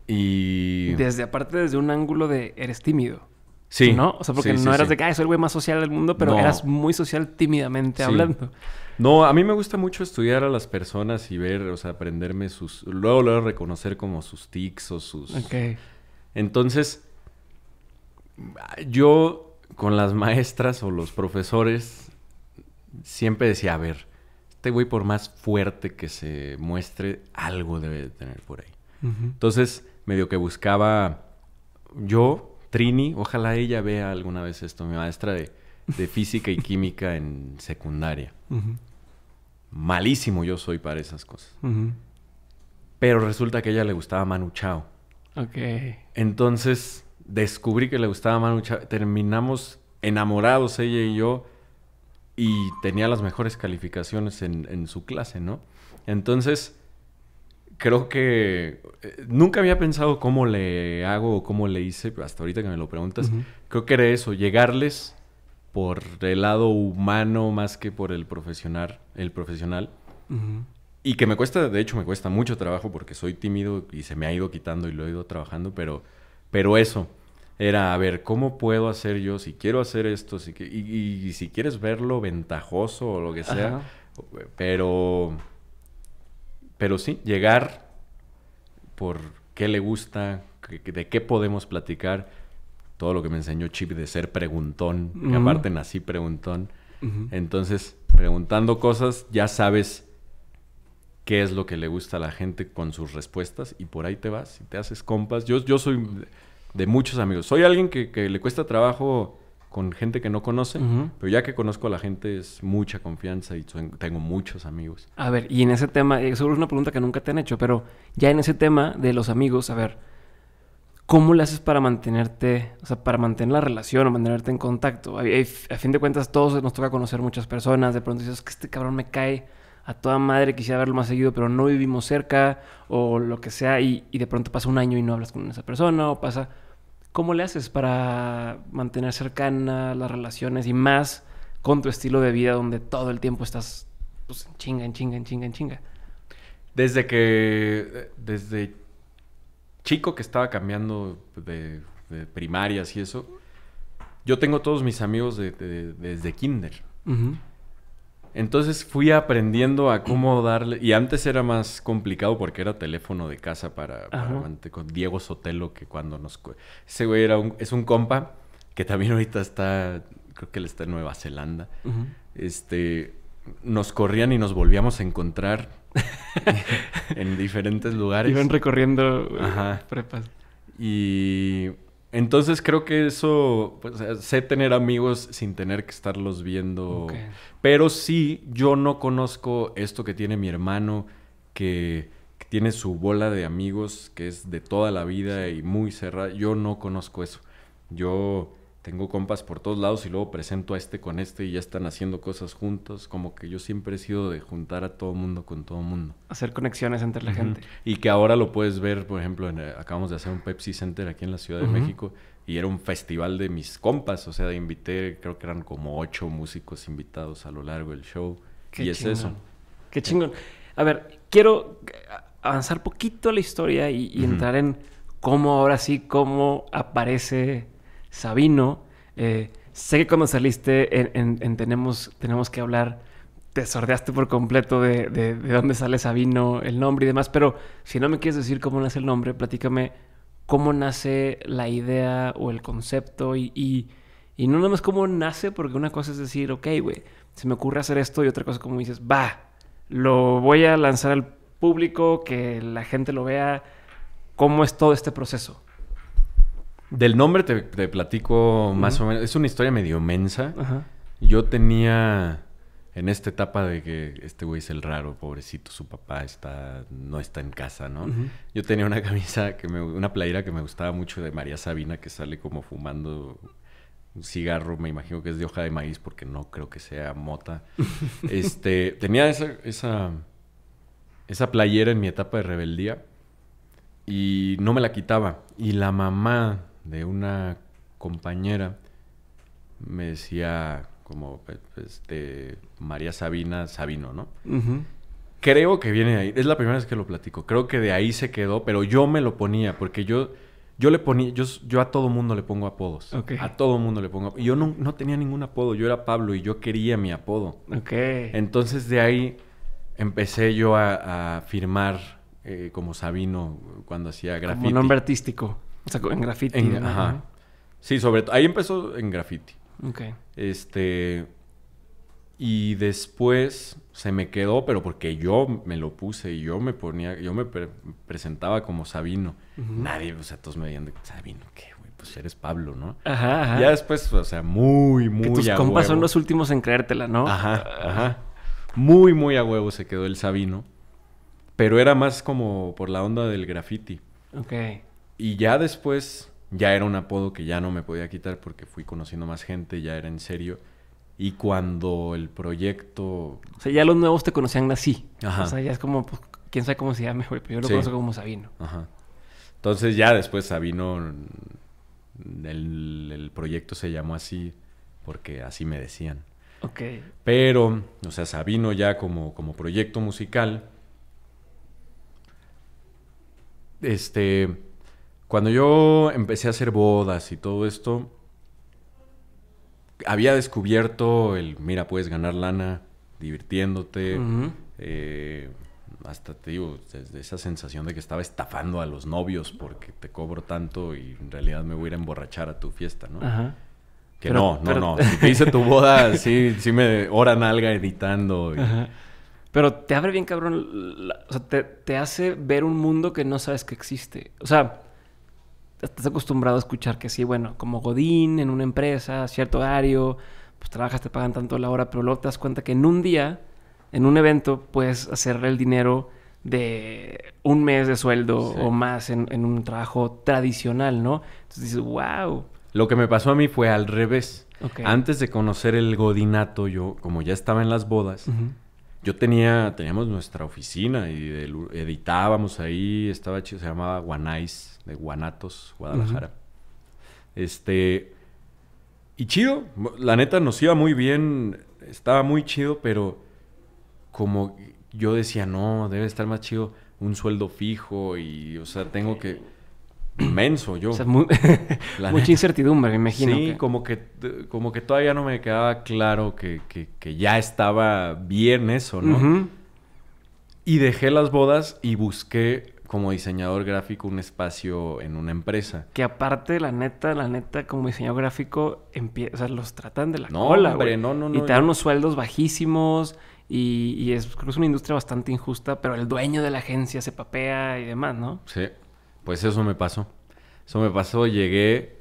Y... Desde aparte, desde un ángulo de eres tímido. Sí. ¿No? O sea, porque no eras de que, soy el güey más social del mundo, pero eras muy social tímidamente hablando. No, a mí me gusta mucho estudiar a las personas y ver, o sea, aprenderme sus. Luego, luego reconocer como sus tics o sus. Ok. Entonces, yo con las maestras o los profesores siempre decía, a ver, este güey, por más fuerte que se muestre, algo debe de tener por ahí. Entonces, medio que buscaba yo Trini, ojalá ella vea alguna vez esto, mi maestra de, física y química en secundaria. Malísimo yo soy para esas cosas. Pero resulta que a ella le gustaba Manu Chao. Ok. Entonces descubrí que le gustaba Manu Chao. Terminamos enamorados ella y yo y tenía las mejores calificaciones en, en su clase, ¿no? Entonces creo que eh, nunca había pensado cómo le hago o cómo le hice, hasta ahorita que me lo preguntas, creo que era eso, llegarles por el lado humano más que por el profesional, el profesional. Y que me cuesta, de hecho me cuesta mucho trabajo porque soy tímido y se me ha ido quitando y lo he ido trabajando, pero, pero eso era, a ver, ¿cómo puedo hacer yo si quiero hacer esto? Si, y, y, si quieres verlo ventajoso o lo que sea, pero pero sí, llegar por qué le gusta, de qué podemos platicar, todo lo que me enseñó Chip de ser preguntón, que aparte nací preguntón. Entonces, preguntando cosas, ya sabes qué es lo que le gusta a la gente con sus respuestas y por ahí te vas y te haces compas. Yo, yo soy de muchos amigos. Soy alguien que, que le cuesta trabajo con gente que no conoce, pero ya que conozco a la gente es mucha confianza y tengo muchos amigos. A ver, y en ese tema, eh, seguro es una pregunta que nunca te han hecho, pero ya en ese tema de los amigos, a ver, ¿cómo le haces para mantenerte, o sea, para mantener la relación o mantenerte en contacto? A, fin de cuentas, todos nos toca conocer muchas personas, de pronto dices que este cabrón me cae a toda madre, quisiera verlo más seguido, pero no vivimos cerca o lo que sea, y de pronto pasa un año y no hablas con esa persona o pasa... ¿Cómo le haces para mantener cercana las relaciones y más con tu estilo de vida donde todo el tiempo estás pues, en chinga, en chinga, en chinga, en chinga? Desde que. Desde chico que estaba cambiando de, primarias y eso, yo tengo todos mis amigos desde kinder. Ajá. Entonces fui aprendiendo a cómo darle. Y antes era más complicado porque era teléfono de casa para, Diego Sotelo, que cuando nos. Ese güey era es un compa que también ahorita está. Creo que él está en Nueva Zelanda. Este. Nos corrían y nos volvíamos a encontrar en diferentes lugares. Iban recorriendo prepas. Y entonces creo que eso, pues, sé tener amigos sin tener que estarlos viendo. Pero sí, yo no conozco esto que tiene mi hermano, que, tiene su bola de amigos, que es de toda la vida y muy cerrada. Yo no conozco eso. Yo tengo compas por todos lados y luego presento a este con este y ya están haciendo cosas juntos. Como que yo siempre he sido de juntar a todo mundo con todo mundo. Hacer conexiones entre la gente. Y que ahora lo puedes ver, por ejemplo, eh, acabamos de hacer un Pepsi Center aquí en la Ciudad de México y era un festival de mis compas. O sea, invité, creo que eran como ocho músicos invitados a lo largo del show. y es eso. Qué chingón. A ver, quiero avanzar poquito la historia y, entrar en cómo ahora sí, cómo aparece Sabino. Eh, sé que cuando saliste en, tenemos, tenemos que hablar, te sordeaste por completo de, dónde sale Sabino, el nombre y demás, pero si no me quieres decir cómo nace el nombre, platícame cómo nace la idea o el concepto y, y, no nada más cómo nace, porque una cosa es decir, ok, güey, se me ocurre hacer esto y otra cosa como dices, va, lo voy a lanzar al público, que la gente lo vea, cómo es todo este proceso. Del nombre te, platico más o menos. Es una historia medio mensa. Yo tenía en esta etapa de que este güey es el raro, pobrecito, su papá está no está en casa, ¿no? Yo tenía una camisa que me una playera que me gustaba mucho de María Sabina que sale como fumando un cigarro, me imagino que es de hoja de maíz porque no creo que sea mota. este, tenía esa esa esa playera en mi etapa de rebeldía y no me la quitaba y la mamá de una compañera me decía como pues, este María Sabina Sabino, ¿no? Creo que viene de ahí. Es la primera vez que lo platico. Creo que de ahí se quedó, pero yo me lo ponía porque yo yo le ponía yo, a todo mundo le pongo apodos. A todo mundo le pongo. Yo no, tenía ningún apodo. Yo era Pablo y yo quería mi apodo. Okay. Entonces de ahí empecé yo a, firmar eh, como Sabino cuando hacía graffiti. Un nombre artístico. O sea, en graffiti. Ajá. Sí, sobre todo. Ahí empezó en graffiti. Ok. Este. Y después se me quedó, pero porque yo me lo puse y yo me ponía, yo me presentaba como Sabino. Nadie, o sea, todos me veían de Sabino, ¿qué, güey? Pues eres Pablo, ¿no? Ajá, ajá. Ya después, o sea, muy, muy. Que tus compas son los últimos en creértela, ¿no? Ajá, ajá. Muy, muy a huevo se quedó el Sabino. Pero era más como por la onda del graffiti. Ok. Y ya después, ya era un apodo que ya no me podía quitar porque fui conociendo más gente, ya era en serio. Y cuando el proyecto... O sea, ya los nuevos te conocían así. O sea, ya es como, pues, quién sabe cómo se llama, mejor. pero yo lo conozco como Sabino. Ajá. Entonces ya después Sabino, el, proyecto se llamó así porque así me decían. Ok. Pero, o sea, Sabino ya como, como proyecto musical, este, cuando yo empecé a hacer bodas y todo esto, había descubierto el, mira, puedes ganar lana divirtiéndote. Eh, hasta te digo, desde esa sensación de que estaba estafando a los novios porque te cobro tanto y en realidad me voy a ir a emborrachar a tu fiesta, ¿no? Ajá. Que no, no, no. Si hice tu boda, sí, sí me oran alga editando. Pero te abre bien, cabrón. o sea, te, te hace ver un mundo que no sabes que existe. O sea, estás acostumbrado a escuchar que sí, bueno, como Godín en una empresa, cierto horario, pues trabajas, te pagan tanto la hora, pero luego te das cuenta que en un día, en un evento, puedes hacer el dinero de un mes de sueldo o más en, un trabajo tradicional, ¿no? Entonces dices, wow. Lo que me pasó a mí fue al revés. Antes de conocer el godinato, yo, como ya estaba en las bodas, yo tenía, teníamos nuestra oficina y editábamos ahí, estaba chido, se llamaba One de Guanatos, Guadalajara. Este. Y chido, la neta nos iba muy bien, estaba muy chido, pero como yo decía, no, debe estar más chido un sueldo fijo y, o sea, tengo que... Menso yo. O mucha incertidumbre, me imagino. Sí, Como, que, como que todavía no me quedaba claro que, ya estaba bien eso, ¿no? Y dejé las bodas y busqué como diseñador gráfico un espacio en una empresa. Que aparte, la neta, la neta, como diseñador gráfico, o sea, los tratan de la no, cola, hombre, no, no, Y te dan unos sueldos bajísimos y, es, creo es una industria bastante injusta, pero el dueño de la agencia se papea y demás, ¿no? Sí, pues eso me pasó. Eso me pasó, llegué,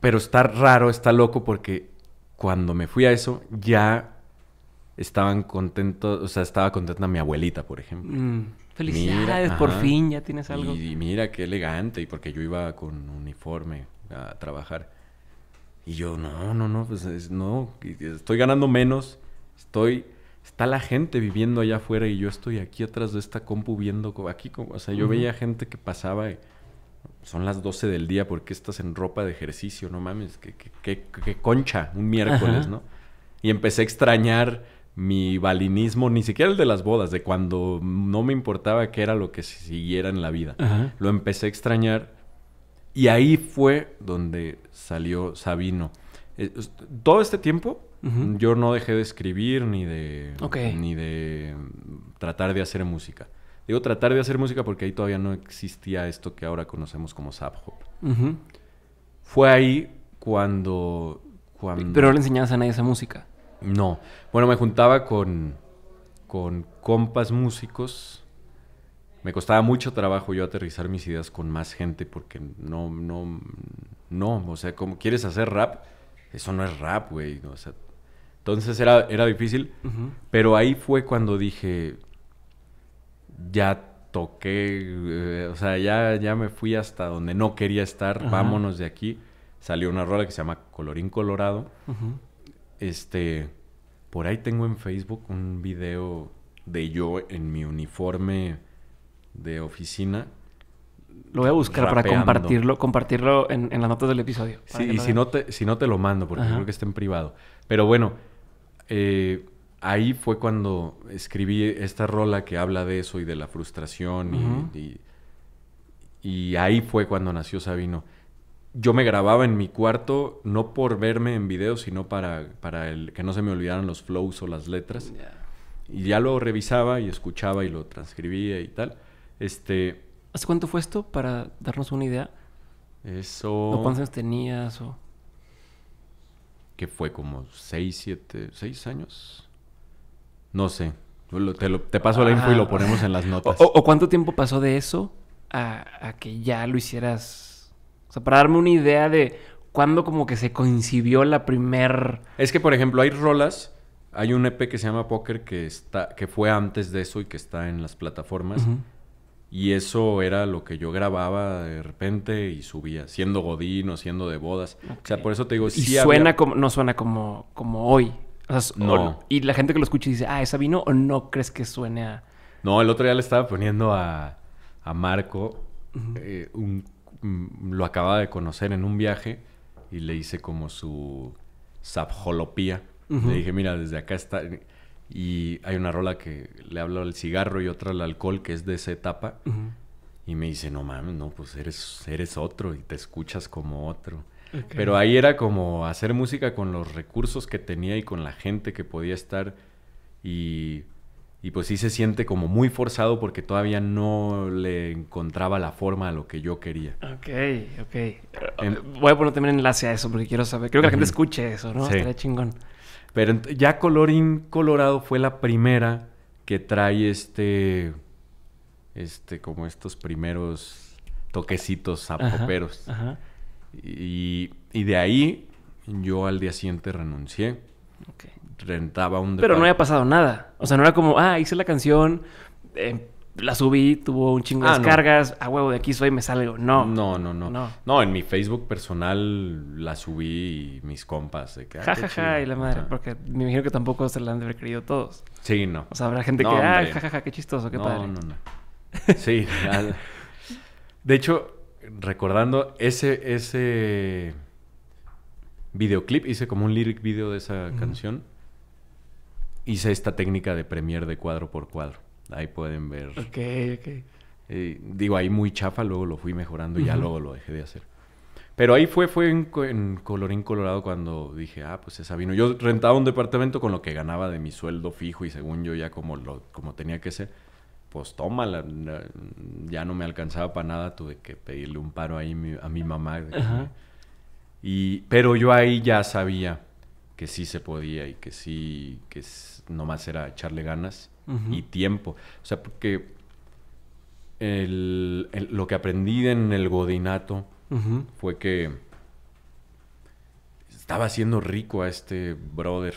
pero está raro, está loco porque cuando me fui a eso ya estaban contentos, o sea, estaba contenta mi abuelita, por ejemplo. Mm, felicidades, por fin ya tienes algo. Y, mira qué elegante, y porque yo iba con uniforme a trabajar. Y yo, no, no, no, pues no, estoy ganando menos, estoy, está la gente viviendo allá afuera y yo estoy aquí atrás de esta compu viendo, aquí, como, o sea, yo veía gente que pasaba, son las 12 del día, porque estás en ropa de ejercicio? No mames, qué, qué, qué, concha, un miércoles, ¿no? Y empecé a extrañar mi balinismo, ni siquiera el de las bodas, de cuando no me importaba qué era lo que siguiera en la vida. Lo empecé a extrañar y ahí fue donde salió Sabino. Eh, todo este tiempo yo no dejé de escribir ni de, ni de mm, tratar de hacer música. Digo tratar de hacer música porque ahí todavía no existía esto que ahora conocemos como Zap Hop. Fue ahí cuando, Pero no le enseñabas a nadie esa música. No. Bueno, me juntaba con, con compas músicos. Me costaba mucho trabajo yo aterrizar mis ideas con más gente porque no, no, no. O sea, como quieres hacer rap, eso no es rap, güey. entonces era, era difícil. Pero ahí fue cuando dije, ya toqué, eh, o sea, ya, ya me fui hasta donde no quería estar, vámonos de aquí. Salió una rola que se llama Colorín Colorado. Este, por ahí tengo en Facebook un video de yo en mi uniforme de oficina. Lo voy a buscar para compartirlo, compartirlo en, en, las notas del episodio. y si no, te, si no te lo mando, porque creo que está en privado. Pero bueno, eh, ahí fue cuando escribí esta rola que habla de eso y de la frustración. y, ahí fue cuando nació Sabino yo me grababa en mi cuarto, no por verme en video, sino para, el, que no se me olvidaran los flows o las letras. Y ya lo revisaba y escuchaba y lo transcribía y tal. Este, ¿Hace cuánto fue esto para darnos una idea? Eso... ¿O ¿Cuántos años tenías? O... Que fue como 6, 7, 6 años. No sé. Te, paso la info y lo ah. ponemos en las notas. O, cuánto tiempo pasó de eso a, a que ya lo hicieras o sea, para darme una idea de cuándo como que se coincidió la primer... Es que, por ejemplo, hay rolas, hay un EP que se llama Poker que, está, que fue antes de eso y que está en las plataformas. Y eso era lo que yo grababa de repente y subía, siendo Godín o siendo de bodas. O sea, por eso te digo, sí. Y suena como, no suena como, como hoy. O sea, no. y la gente que lo escucha dice, ah, ¿esa vino o no crees que suene a.? No, el otro día le estaba poniendo a, a Marco eh, un Mm, lo acababa de conocer en un viaje y le hice como su sabjolopía. Le dije, mira, desde acá está. Y hay una rola que le hablo al cigarro y otra al alcohol, que es de esa etapa. Y me dice, no mames, no, pues eres, eres otro y te escuchas como otro. Pero ahí era como hacer música con los recursos que tenía y con la gente que podía estar. Y y pues sí se siente como muy forzado porque todavía no le encontraba la forma a lo que yo quería. Ok, ok. Eh, eh, voy a poner también enlace a eso porque quiero saber. Creo que la gente escuche eso, ¿no? Sí. chingón. Pero ya Colorín Colorado fue la primera que trae este. Este, como estos primeros toquecitos a Ajá, ajá. Y, de ahí yo al día siguiente renuncié. Ok rentaba un... Pero no había pasado nada. O sea, no era como, ah, hice la canción, eh, la subí, tuvo un chingo de ah, descargas, a huevo, de aquí soy, me salgo. No. No, no, no. No, en mi Facebook personal la subí y mis compas. De ah, ja, ja, ja, y la madre, porque me imagino que tampoco se la han de haber creído todos. Sí, no. O sea, habrá gente que, ah, jajaja, ja, ja, qué chistoso, qué padre. No, no, no. Sí. De hecho, recordando ese, ese videoclip, hice como un lyric video de esa canción hice esta técnica de premier de cuadro por cuadro. Ahí pueden ver. Ok, ok. Eh, digo, ahí muy chafa, luego lo fui mejorando y ya luego lo dejé de hacer. Pero ahí fue, fue en, Colorín Colorado cuando dije, ah, pues esa vino. Yo rentaba un departamento con lo que ganaba de mi sueldo fijo y según yo ya como, lo, como tenía que ser, pues tómala, ya no me alcanzaba para nada, tuve que pedirle un paro ahí a mi mamá. y, pero yo ahí ya sabía que sí se podía y que sí, que nomás era echarle ganas y tiempo. O sea, porque lo que aprendí en el godinato fue que estaba haciendo rico a este brother.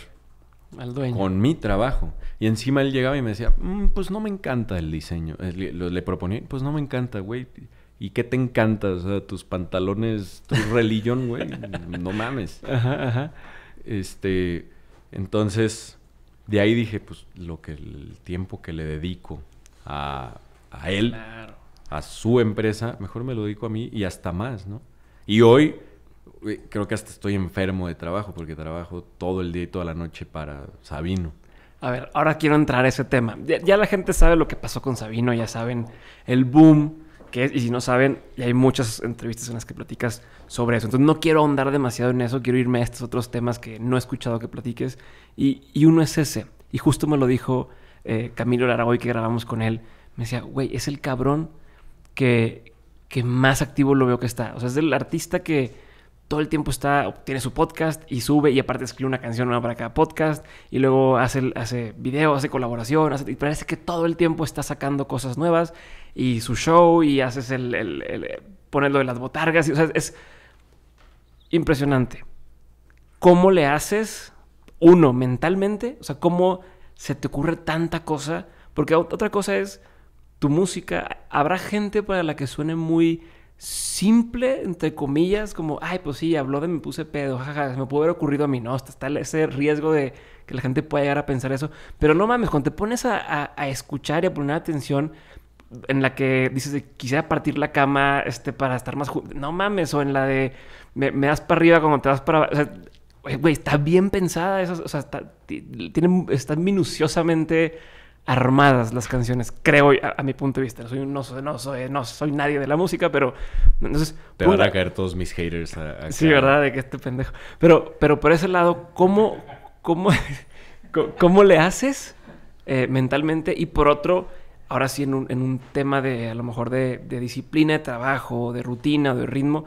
Al dueño. Con mi trabajo. Y encima él llegaba y me decía, mm, pues no me encanta el diseño. Le, le proponía, pues no me encanta, güey. ¿Y qué te encanta? O sea, tus pantalones, tu religión, güey. No mames. Ajá, ajá. Este, entonces, de ahí dije, pues lo que el tiempo que le dedico a, a él, a su empresa, mejor me lo dedico a mí y hasta más, ¿no? Y hoy eh, creo que hasta estoy enfermo de trabajo porque trabajo todo el día y toda la noche para Sabino. A ver, ahora quiero entrar a ese tema. ya la gente sabe lo que pasó con Sabino, ya saben el boom y si no saben, y hay muchas entrevistas en las que platicas sobre eso. Entonces no quiero ahondar demasiado en eso, quiero irme a estos otros temas que no he escuchado que platiques. Y, uno es ese. Y justo me lo dijo eh, Camilo Laragoy que grabamos con él. Me decía, güey, es el cabrón que, que más activo lo veo que está. O sea, es el artista que todo el tiempo está, tiene su podcast y sube y aparte escribe una canción nueva para cada podcast y luego hace, hace video, hace colaboración, y parece que todo el tiempo está sacando cosas nuevas y su show y haces el, ponerlo de las botargas, y, es impresionante. ¿Cómo le haces, uno, mentalmente? O sea, ¿cómo se te ocurre tanta cosa? Porque otra cosa es tu música, habrá gente para la que suene muy simple, entre comillas, como, ay, pues sí, habló de me puse pedo, jaja, me puede haber ocurrido a mí, no, está ese riesgo de que la gente pueda llegar a pensar eso, pero no mames, cuando te pones a, escuchar y a poner atención en la que dices, quisiera partir la cama este, para estar más... No mames, o en la de, me, das para arriba como te das para... O sea, güey, está bien pensada, eso, o sea, está minuciosamente armadas las canciones, creo a, mi punto de vista. Soy un no soy, no soy, no soy nadie de la música, pero Te van a caer todos mis haters. sí, ¿verdad? De que este pendejo. Pero, pero por ese lado, ¿cómo, cómo, cómo le haces eh, mentalmente? Y por otro, ahora sí en un, en un tema de a lo mejor de, de disciplina, de trabajo, de rutina, de ritmo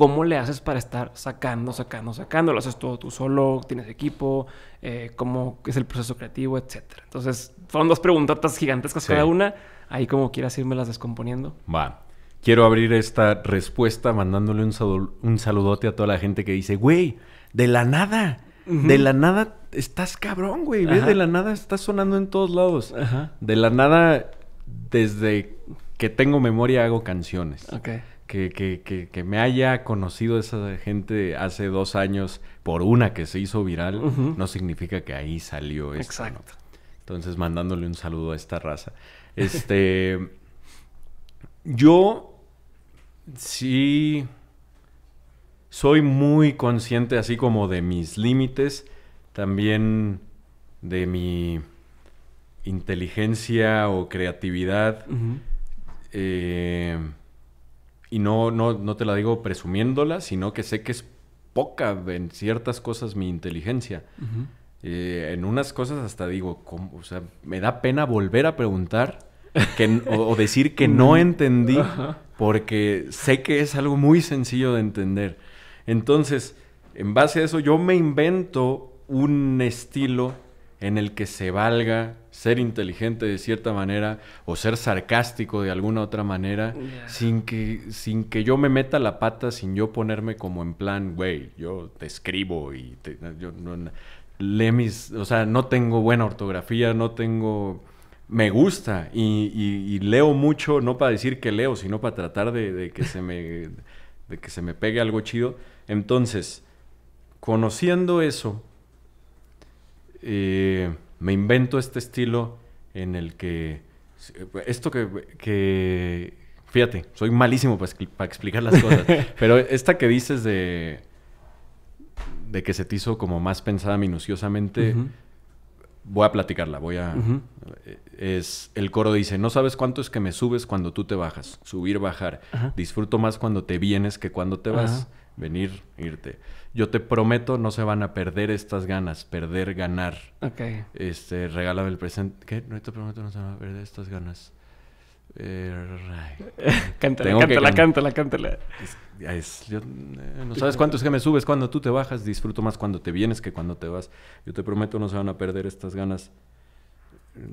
¿Cómo le haces para estar sacando, sacando, sacando? ¿Lo haces todo tú solo? ¿Tienes equipo? Eh, ¿Cómo es el proceso creativo? Etcétera. Entonces, fueron dos preguntas gigantescas cada una. Ahí como quieras irme las descomponiendo. Va. Quiero abrir esta respuesta mandándole un, un saludote a toda la gente que dice, güey, de la nada. De la nada estás cabrón, güey. De la nada estás sonando en todos lados. Ajá. De la nada, desde que tengo memoria hago canciones. Okay que, me haya conocido esa gente hace dos años por una que se hizo viral, no significa que ahí salió eso. Exacto. Entonces, mandándole un saludo a esta raza. Este. yo. Sí. Soy muy consciente, así como de mis límites, también de mi inteligencia o creatividad y no, no, te la digo presumiéndola, sino que sé que es poca en ciertas cosas mi inteligencia. Eh, en unas cosas hasta digo, o sea, me da pena volver a preguntar o, decir que no entendí, porque sé que es algo muy sencillo de entender. Entonces, en base a eso, yo me invento un estilo en el que se valga ser inteligente de cierta manera o ser sarcástico de alguna otra manera sin, que, sin que yo me meta la pata, sin yo ponerme como en plan, güey, yo te escribo y te, yo no, mis, o sea, no tengo buena ortografía, no tengo... Me gusta y, leo mucho, no para decir que leo, sino para tratar de, que se me... de que se me pegue algo chido. Entonces, conociendo eso, eh, me invento este estilo en el que... Esto que, Fíjate, soy malísimo para, explicar las cosas. pero esta que dices de, de que se te hizo como más pensada minuciosamente, voy a platicarla. Voy a. Es el coro dice: No sabes cuánto es que me subes cuando tú te bajas. Subir, bajar. Disfruto más cuando te vienes que cuando te vas. Venir, irte yo te prometo no se van a perder estas ganas, perder, ganar. Ok. Este, regálame el presente. ¿Qué? No te prometo no se van a perder estas ganas. Eh, cántala, cántala, cántala, cántala, eh, no sabes cuánto es que me subes cuando tú te bajas, disfruto más cuando te vienes que cuando te vas. Yo te prometo no se van a perder estas ganas,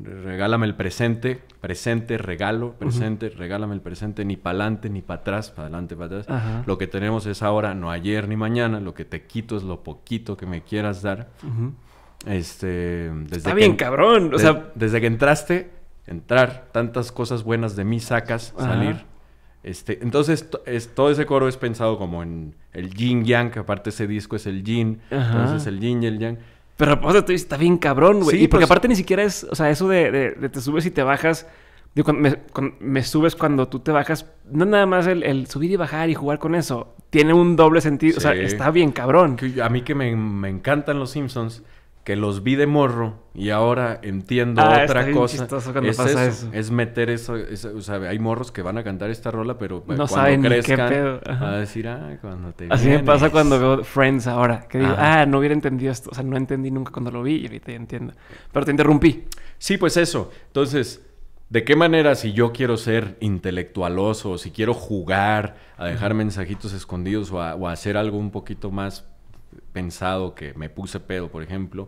regálame el presente, presente, regalo, presente, regálame el presente, ni para adelante, ni para atrás, para adelante, para atrás. Lo que tenemos es ahora, no ayer ni mañana, lo que te quito es lo poquito que me quieras dar. Este, Está bien, cabrón. O sea... Desde que entraste, entrar, tantas cosas buenas de mí sacas, salir. Este, entonces, todo ese coro es pensado como en el yin-yang, que aparte ese disco es el yin, entonces el yin y el yang. Pero o está bien cabrón, güey. y porque pues. aparte ni siquiera es, o sea, eso de, te subes y te bajas. cuando me, subes cuando tú te bajas. No nada más el, subir y bajar y jugar con eso. Tiene un doble sentido. O sea, está bien cabrón. A mí que me, me encantan los Simpsons que los vi de morro y ahora entiendo ah, otra cosa. es, eso, es meter eso, O sea, hay morros que van a cantar esta rola, pero eh, no cuando saben crezcan, qué pedo. a decir, ah, cuando te. Así me pasa cuando veo Friends ahora, que digo, ah, no hubiera entendido esto. O sea, no entendí nunca cuando lo vi y ahorita ya entiendo. Pero te interrumpí. Sí, pues eso. Entonces. ¿De qué manera si yo quiero ser intelectualoso, si quiero jugar a dejar mensajitos escondidos o o a hacer algo un poquito más pensado que me puse pedo, por ejemplo,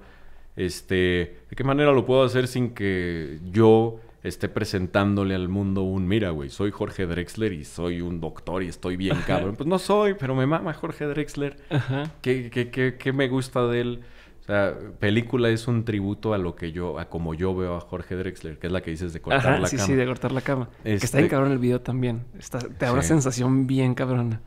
este, ¿de qué manera lo puedo hacer sin que yo esté presentándole al mundo un, mira, güey, soy Jorge Drexler y soy un doctor y estoy bien cabrón? Pues no soy, pero me mama Jorge Drexler. Ajá. ¿Qué, me gusta de él? O sea, película es un tributo a lo que yo, a como yo veo a Jorge Drexler, que es la que dices de cortar la cama. Sí, sí, de cortar la cama. Que está este bien cabrón el video también. te da una sensación bien cabrona.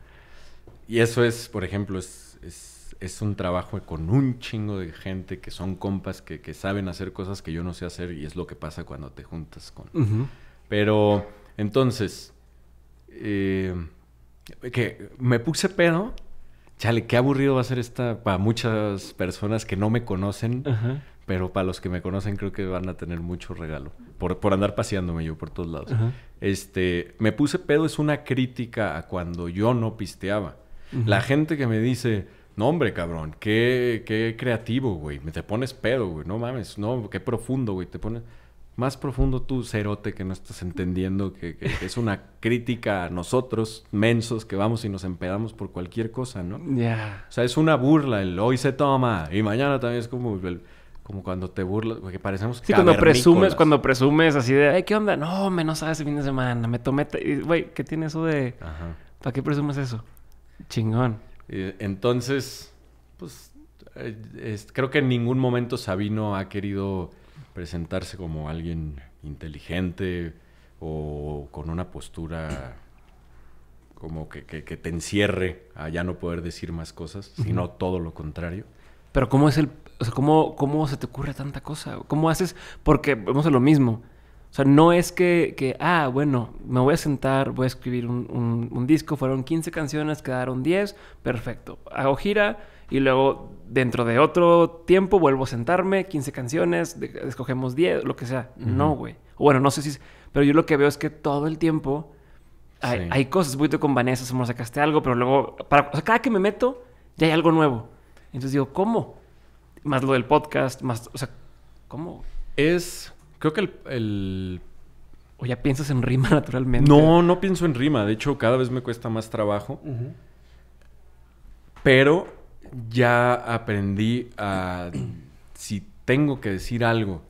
Y eso es, por ejemplo, es es un trabajo con un chingo de gente que son compas, que, saben hacer cosas que yo no sé hacer y es lo que pasa cuando te juntas con... Pero entonces, eh, que me puse pedo, chale, qué aburrido va a ser esta para muchas personas que no me conocen. Pero para los que me conocen creo que van a tener mucho regalo. Por, por andar paseándome yo por todos lados. Este, me puse pedo es una crítica a cuando yo no pisteaba. La gente que me dice, no, hombre, cabrón, qué, qué creativo, güey. Me te pones pedo, güey. No mames, no, qué profundo, güey. Te pones más profundo tú, cerote, que no estás entendiendo que, es una crítica a nosotros, mensos, que vamos y nos empedamos por cualquier cosa, ¿no? Ya. O sea, es una burla el hoy se toma y mañana también es como como cuando te burlas, que parecemos Sí, cuando presumes, cuando presumes así de, ay, ¿qué onda? No, me no sabes el fin de semana, me tomé... Güey, ¿qué tiene eso de...? Ajá. ¿Para qué presumes eso? Chingón entonces, pues eh, creo que en ningún momento Sabino ha querido presentarse como alguien inteligente o con una postura como que, te encierre a ya no poder decir más cosas, sino todo lo contrario. Pero ¿cómo es el... ¿cómo, ¿cómo se te ocurre tanta cosa? ¿Cómo haces? Porque vemos lo mismo o sea, no es que, ah, bueno, me voy a sentar, voy a escribir un, disco, fueron 15 canciones, quedaron 10, perfecto. Hago gira y luego dentro de otro tiempo vuelvo a sentarme, 15 canciones, escogemos 10, lo que sea. No, güey. Bueno, no sé si... pero yo lo que veo es que todo el tiempo hay, hay cosas. Voy con Vanessa, somos sacaste algo, pero luego... o sea, cada que me meto, ya hay algo nuevo. Entonces digo, ¿cómo? Más lo del podcast, más... O sea, ¿cómo? Es Creo que el, el... ¿O ya piensas en rima naturalmente? No, no pienso en rima. De hecho, cada vez me cuesta más trabajo. Pero ya aprendí a... si tengo que decir algo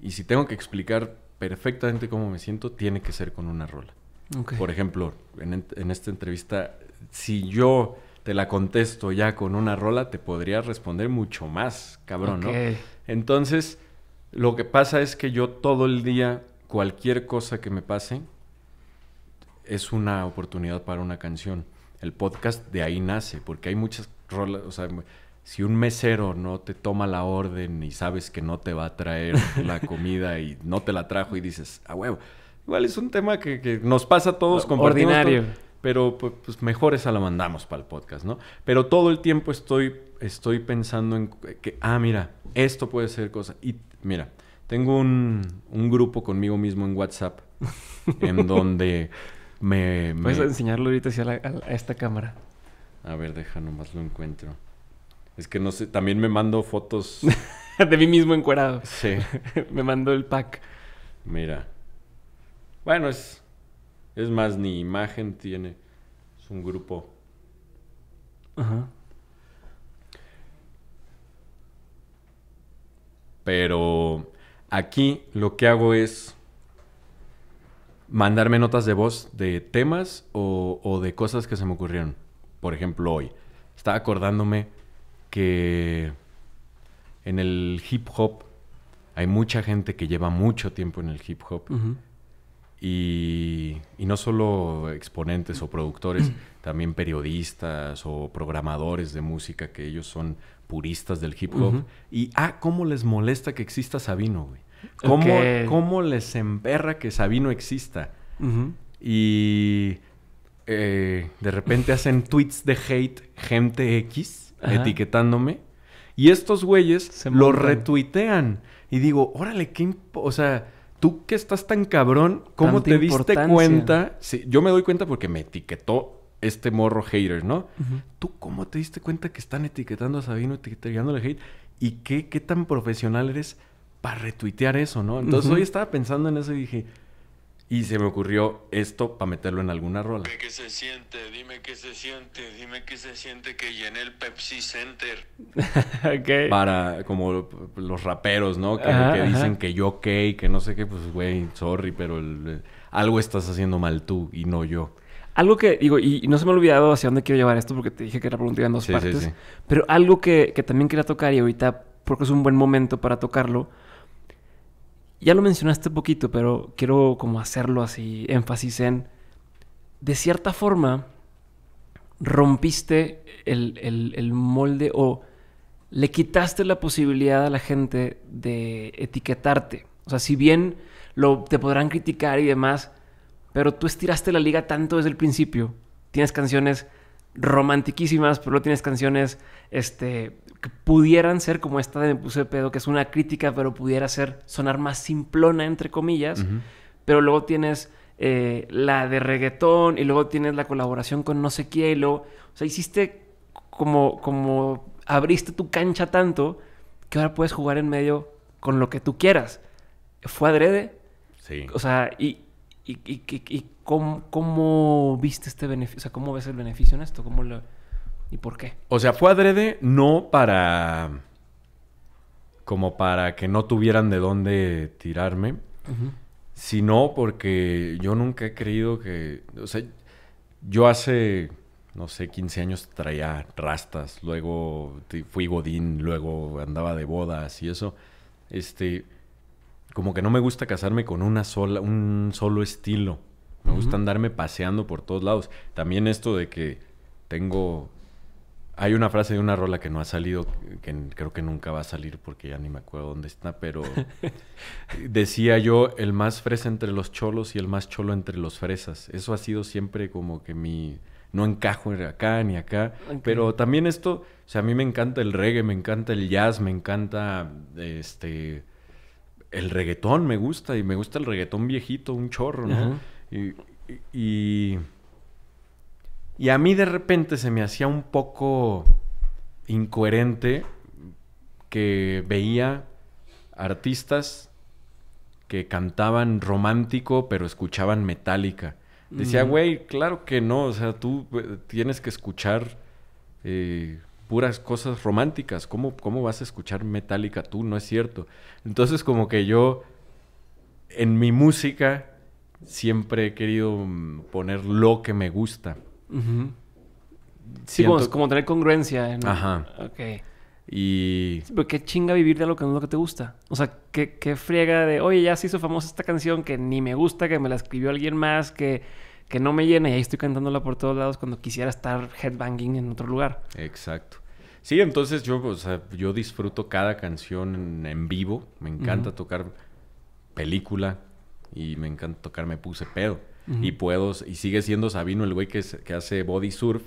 y si tengo que explicar perfectamente cómo me siento, tiene que ser con una rola. Por ejemplo, en, esta entrevista, si yo te la contesto ya con una rola, te podría responder mucho más, cabrón, ¿no? Entonces, lo que pasa es que yo todo el día, cualquier cosa que me pase, es una oportunidad para una canción. El podcast de ahí nace, porque hay muchas rolas, o sea, si un mesero no te toma la orden y sabes que no te va a traer la comida y no te la trajo y dices, a ah, huevo, igual es un tema que, nos pasa a todos, con Ordinario. pero pues, pues, mejor esa la mandamos para el podcast, ¿no? Pero todo el tiempo estoy estoy pensando en que, ah, mira, esto puede ser cosa. Y mira, tengo un, un grupo conmigo mismo en WhatsApp en donde me, me... Puedes enseñarlo ahorita hacia a, esta cámara. A ver, deja, nomás lo encuentro. Es que no sé, también me mando fotos. de mí mismo encuerado. Sí. me mando el pack. Mira. Bueno, es. Es más, ni imagen tiene. Es un grupo. Ajá. Pero aquí lo que hago es mandarme notas de voz de temas o, de cosas que se me ocurrieron. Por ejemplo, hoy estaba acordándome que en el hip hop hay mucha gente que lleva mucho tiempo en el hip hop y, no solo exponentes o productores, también periodistas o programadores de música, que ellos son puristas del hip hop. Y, ah, cómo les molesta que exista Sabino, güey. ¿Cómo, les emperra que Sabino exista? Y eh, de repente hacen tweets de hate, gente X, etiquetándome. Y estos güeyes lo retuitean. Y digo, órale, qué... O sea tú que estás tan cabrón, ¿cómo te diste cuenta? Sí, yo me doy cuenta porque me etiquetó este morro hater, ¿no? ¿Tú cómo te diste cuenta que están etiquetando a Sabino, etiquetándole hate? ¿Y qué, qué tan profesional eres para retuitear eso, no? Entonces hoy estaba pensando en eso y dije, y se me ocurrió esto para meterlo en alguna rola. Dime qué se siente, dime qué se siente, dime qué se siente que llené el Pepsi Center. Para como los raperos, ¿no? Que, dicen que yo qué y que no sé qué, pues güey, sorry, pero algo estás haciendo mal tú y no yo. Algo que, digo, y, no se me ha olvidado hacia dónde quiero llevar esto porque te dije que era pregunta en dos partes. Pero algo que, que también quería tocar y ahorita, porque es un buen momento para tocarlo, ya lo mencionaste poquito, pero quiero como hacerlo así, énfasis en, de cierta forma, rompiste el, molde o le quitaste la posibilidad a la gente de etiquetarte. O sea, si bien lo, te podrán criticar y demás, pero tú estiraste la liga tanto desde el principio. Tienes canciones romantiquísimas, pero no tienes canciones este, que pudieran ser como esta de Me puse pedo, que es una crítica, pero pudiera ser sonar más simplona, entre comillas. Pero luego tienes eh, la de reggaetón y luego tienes la colaboración con no sé quién. Y o sea, hiciste como, como abriste tu cancha tanto que ahora puedes jugar en medio con lo que tú quieras. Fue adrede. Sí. O sea, y, y, ¿cómo, cómo, viste este beneficio? O sea, ¿cómo ves el beneficio en esto? ¿Cómo lo.? ¿Y por qué? O sea, fue adrede no para... como para que no tuvieran de dónde tirarme, sino porque yo nunca he creído que... O sea, yo hace, no sé, 15 años traía rastas, luego fui godín, luego andaba de bodas y eso. Este, como que no me gusta casarme con una sola, un solo estilo. Me gusta andarme paseando por todos lados. También esto de que tengo hay una frase de una rola que no ha salido, que creo que nunca va a salir porque ya ni me acuerdo dónde está, pero decía yo, el más fresa entre los cholos y el más cholo entre los fresas. Eso ha sido siempre como que mi... No encajo acá ni acá, pero también esto, o sea, a mí me encanta el reggae, me encanta el jazz, me encanta este... El reggaetón me gusta y me gusta el reggaetón viejito, un chorro, ¿no? y y a mí de repente se me hacía un poco incoherente que veía artistas que cantaban romántico pero escuchaban metálica. Decía, güey, claro que no, o sea, tú eh, tienes que escuchar eh, puras cosas románticas, ¿Cómo, ¿cómo vas a escuchar metálica tú? No es cierto. Entonces como que yo en mi música siempre he querido mm, poner lo que me gusta. Sí, como, tener congruencia. Ajá. Ok. Y... pero qué chinga vivir de lo que no es lo que te gusta. O sea, qué, qué friega de, oye, ya se hizo famosa esta canción que ni me gusta, que me la escribió alguien más, que, que no me llena y ahí estoy cantándola por todos lados cuando quisiera estar headbanging en otro lugar. Exacto. Sí, entonces yo, yo disfruto cada canción en, vivo. Me encanta tocar película y me encanta tocar Me Puse Pedo y puedo, y sigue siendo Sabino el güey que, hace body surf,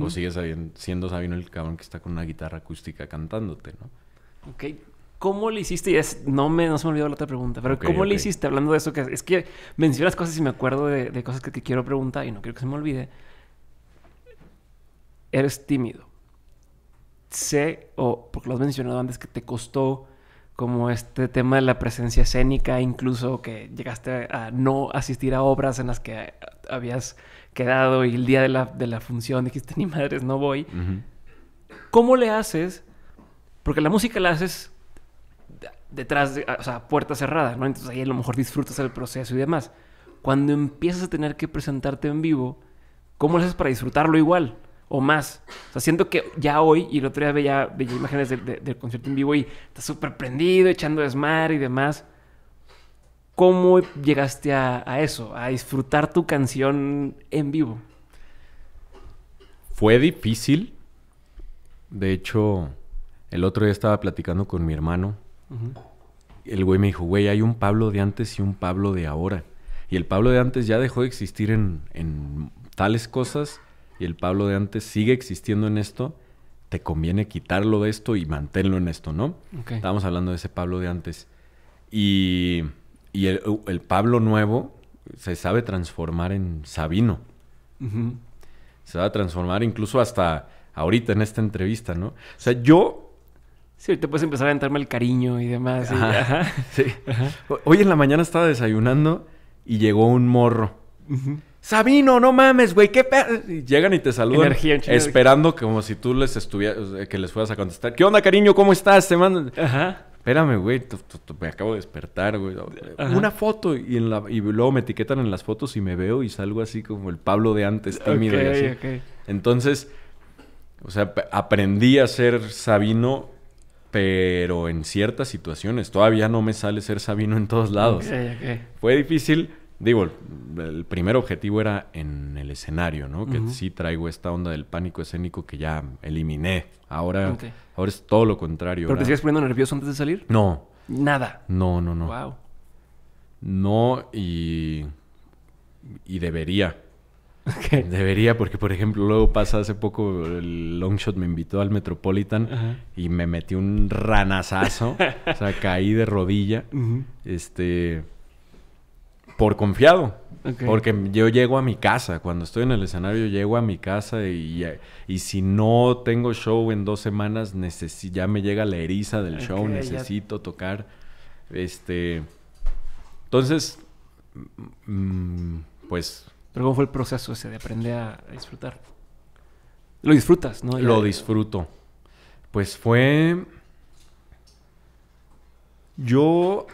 o sigue siendo Sabino el cabrón que está con una guitarra acústica cantándote, ¿no? Ok. ¿Cómo le hiciste? Es, no, me, no se me olvidó la otra pregunta, pero ¿cómo le hiciste hablando de eso? Que es que mencionas cosas y me acuerdo de, cosas que, que quiero preguntar y no quiero que se me olvide. Eres tímido sé, o porque lo has mencionado antes, que te costó como este tema de la presencia escénica, incluso que llegaste a no asistir a obras en las que habías quedado y el día de la, de función dijiste, ni madres, no voy. ¿Cómo le haces? Porque la música la haces detrás, de, o sea, puerta cerrada, ¿no? Entonces ahí a lo mejor disfrutas el proceso y demás. Cuando empiezas a tener que presentarte en vivo, ¿cómo haces para disfrutarlo igual? o más. O sea, siento que ya hoy, y el otro día veía, imágenes del concierto en vivo y estás súper prendido, echando desmar y demás. ¿Cómo llegaste a, eso, a disfrutar tu canción en vivo? Fue difícil. De hecho, el otro día estaba platicando con mi hermano. El güey me dijo, güey, hay un Pablo de antes y un Pablo de ahora. Y el Pablo de antes ya dejó de existir en, en tales cosas y el Pablo de antes sigue existiendo en esto, te conviene quitarlo de esto y mantenerlo en esto, ¿no? Estamos Estábamos hablando de ese Pablo de antes. Y, uh, el, Pablo nuevo se sabe transformar en Sabino. Se va a transformar incluso hasta ahorita en esta entrevista, ¿no? O sea, yo Sí, te puedes empezar a entrarme el cariño y demás. Sí. Hoy en la mañana estaba desayunando y llegó un morro. Ajá. Sabino, no mames, güey, qué pedo. Llegan y te saludan. esperando como si tú les estuvieras, que les fueras a contestar. ¿Qué onda, cariño? ¿Cómo estás? Te mandan. Ajá. Espérame, güey, me acabo de despertar, güey. Una foto y, la, luego me etiquetan en las fotos y me veo y salgo así como el Pablo de antes, tímido y así. Entonces, o sea, aprendí a ser Sabino, pero en ciertas situaciones. Todavía no me sale ser Sabino en todos lados. Fue difícil, Digo, el, primer objetivo era en el escenario, ¿no? Que sí traigo esta onda del pánico escénico que ya eliminé. Ahora, ahora es todo lo contrario. ¿Pero te sigues poniendo nervioso antes de salir? No. Nada. No, no, no. Wow. No y. Y debería. Debería, porque por ejemplo, luego pasa hace poco, el Longshot me invitó al Metropolitan y me metí un ranazazo. o sea, caí de rodilla. Este por confiado. Porque yo llego a mi casa, cuando estoy en el escenario llego a mi casa y, si no tengo show en dos semanas, ya me llega la eriza del show, necesito tocar. Este, entonces, mm, mm, pues... Pero ¿cómo fue el proceso ese de aprender a disfrutar? Lo disfrutas, ¿no? Lo disfruto. Pues fue... Yo,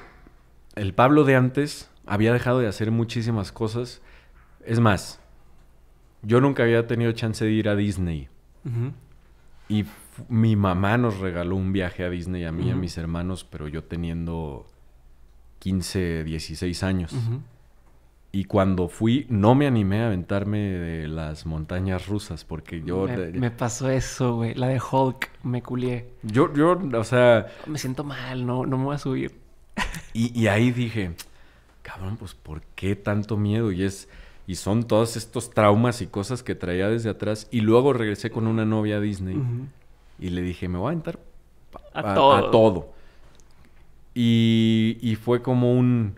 el Pablo de antes, había dejado de hacer muchísimas cosas. Es más, yo nunca había tenido chance de ir a Disney. Y mi mamá nos regaló un viaje a Disney a mí y a mis hermanos, pero yo teniendo 15, 16 años. Y cuando fui, no me animé a aventarme de las montañas rusas, porque yo... Me, pasó eso, güey. La de Hulk, me culié. Yo, yo, o sea... Me siento mal, no, no me voy a subir. Y, y ahí dije, cabrón, pues ¿por qué tanto miedo? Y es y son todos estos traumas y cosas que traía desde atrás y luego regresé con una novia a Disney y le dije, "Me voy a entrar a, todo. Y, y fue como un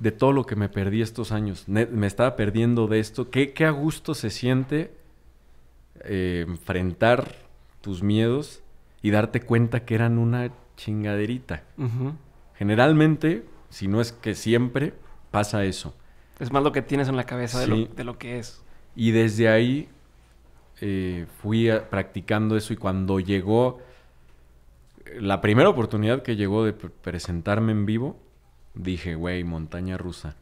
de todo lo que me perdí estos años. me estaba perdiendo de esto. Qué, a gusto se siente eh, enfrentar tus miedos y darte cuenta que eran una chingaderita. Generalmente si no es que siempre, pasa eso. Es más lo que tienes en la cabeza de, lo, que es. Y desde ahí eh, fui eh, practicando eso y cuando llegó la primera oportunidad que llegó de presentarme en vivo, dije, güey, montaña rusa.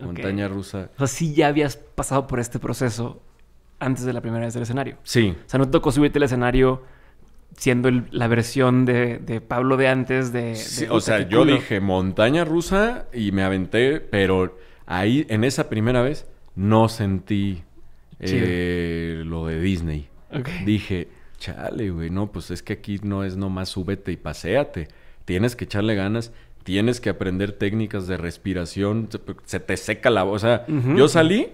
Montaña rusa. O sea, sí ya habías pasado por este proceso antes de la primera vez del escenario. Sí. O sea, no te tocó subirte al escenario siendo la versión de, Pablo de antes de... o sea, yo dije montaña rusa y me aventé, pero ahí en esa primera vez no sentí eh, lo de Disney. Dije, chale, güey, no, pues es que aquí no es nomás súbete y paséate. Tienes que echarle ganas, tienes que aprender técnicas de respiración, se te seca la voz. O sea, yo salí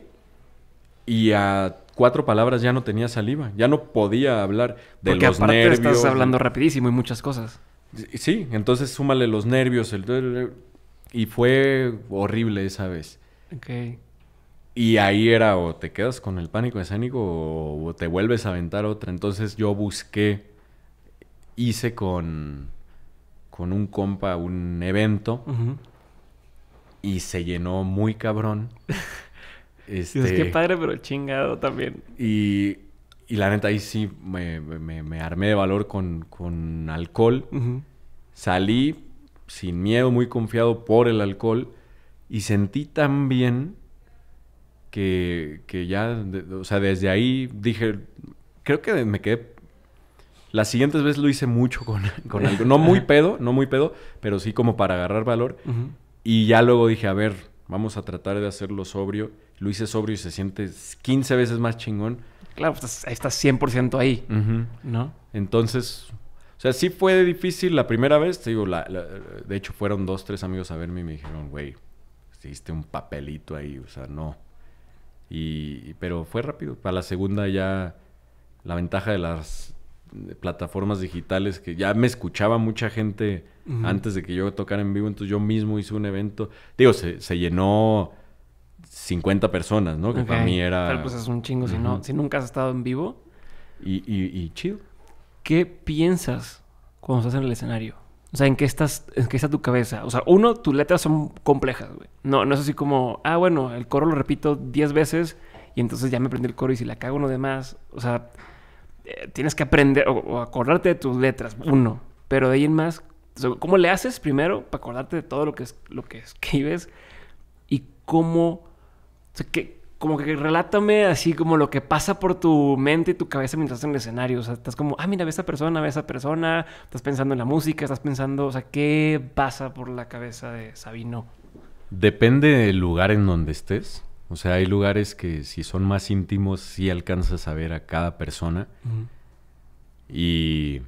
y a cuatro palabras ya no tenía saliva, ya no podía hablar de Porque aparte estás hablando rapidísimo y muchas cosas. Sí, entonces súmale los nervios. Y fue horrible esa vez. Ok. Y ahí era o te quedas con el pánico escénico o, o te vuelves a aventar otra. Entonces yo busqué, hice con, con un compa un evento y se llenó muy cabrón. Este, es que padre, pero chingado también. Y, la neta, ahí sí me, armé de valor con, alcohol. Salí sin miedo, muy confiado por el alcohol. Y sentí tan bien que, ya, o sea, desde ahí dije, creo que me quedé... Las siguientes veces lo hice mucho con, con alcohol. No muy pedo, no muy pedo, pero sí como para agarrar valor. Y ya luego dije, a ver, Vamos a tratar de hacerlo sobrio. Lo hice sobrio y se siente 15 veces más chingón. Claro, pues, estás, estás 100% ahí, ¿no? Entonces, o sea, sí fue difícil la primera vez. Te digo, la, de hecho fueron dos, tres amigos a verme y me dijeron, güey, hiciste un papelito ahí, o sea, no. Y, pero fue rápido. Para la segunda ya la ventaja de las plataformas digitales que ya me escuchaba mucha gente antes de que yo tocara en vivo. Entonces yo mismo hice un evento. Digo, se, llenó 50 personas, ¿no? Que para mí era... tal pues es un chingo si, no, si nunca has estado en vivo. Y, y, chido. ¿Qué piensas cuando estás en el escenario? O sea, ¿en qué estás, en qué está tu cabeza? O sea, uno, tus letras son complejas, güey. No, no es así como, ah, bueno, el coro lo repito 10 veces y entonces ya me aprendí el coro y si la cago no más... O sea, eh, tienes que aprender o, o, acordarte de tus letras, uno. Pero de ahí en más, ¿Cómo le haces primero para acordarte de todo lo que, es, lo que escribes? Y cómo... O sea, que, como que relátame así como lo que pasa por tu mente y tu cabeza mientras estás en el escenario. O sea, estás como, ah, mira, ve a esa persona, ve a esa persona. Estás pensando en la música, estás pensando... O sea, ¿qué pasa por la cabeza de Sabino? Depende del lugar en donde estés. O sea, hay lugares que si son más íntimos sí alcanzas a ver a cada persona. Y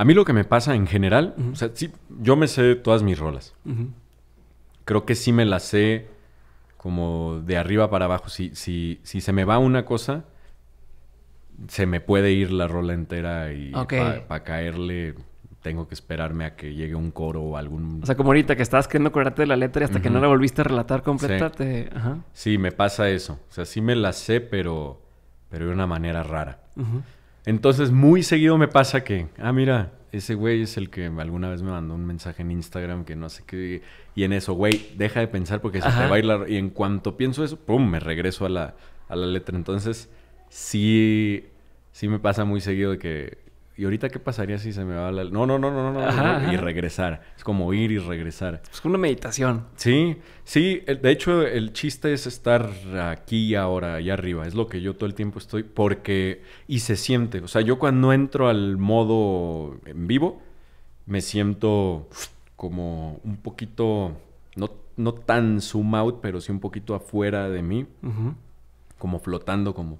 a mí lo que me pasa en general, o sea, sí, yo me sé todas mis rolas. Creo que sí me las sé como de arriba para abajo. Si, si, si se me va una cosa, se me puede ir la rola entera y para caerle tengo que esperarme a que llegue un coro o algún... O sea, como ahorita que estabas queriendo curarte de la letra y hasta que no la volviste a relatar completa, sí. me pasa eso. O sea, sí me la sé, pero, pero de una manera rara. Entonces, muy seguido me pasa que, ah, mira, ese güey es el que alguna vez me mandó un mensaje en Instagram que no sé qué. Y en eso, güey, deja de pensar porque se te va Y en cuanto pienso eso, pum, me regreso a la, a la letra. Entonces, sí, sí me pasa muy seguido de que ¿Y ahorita qué pasaría si se me va la... No, no, no, no, no. Y regresar. Es como ir y regresar. Es como una meditación. Sí, sí. De hecho, el chiste es estar aquí ahora, allá arriba. Es lo que yo todo el tiempo estoy porque... Y se siente. O sea, yo cuando entro al modo en vivo, me siento como un poquito... No, no tan zoom out, pero sí un poquito afuera de mí. Como flotando, como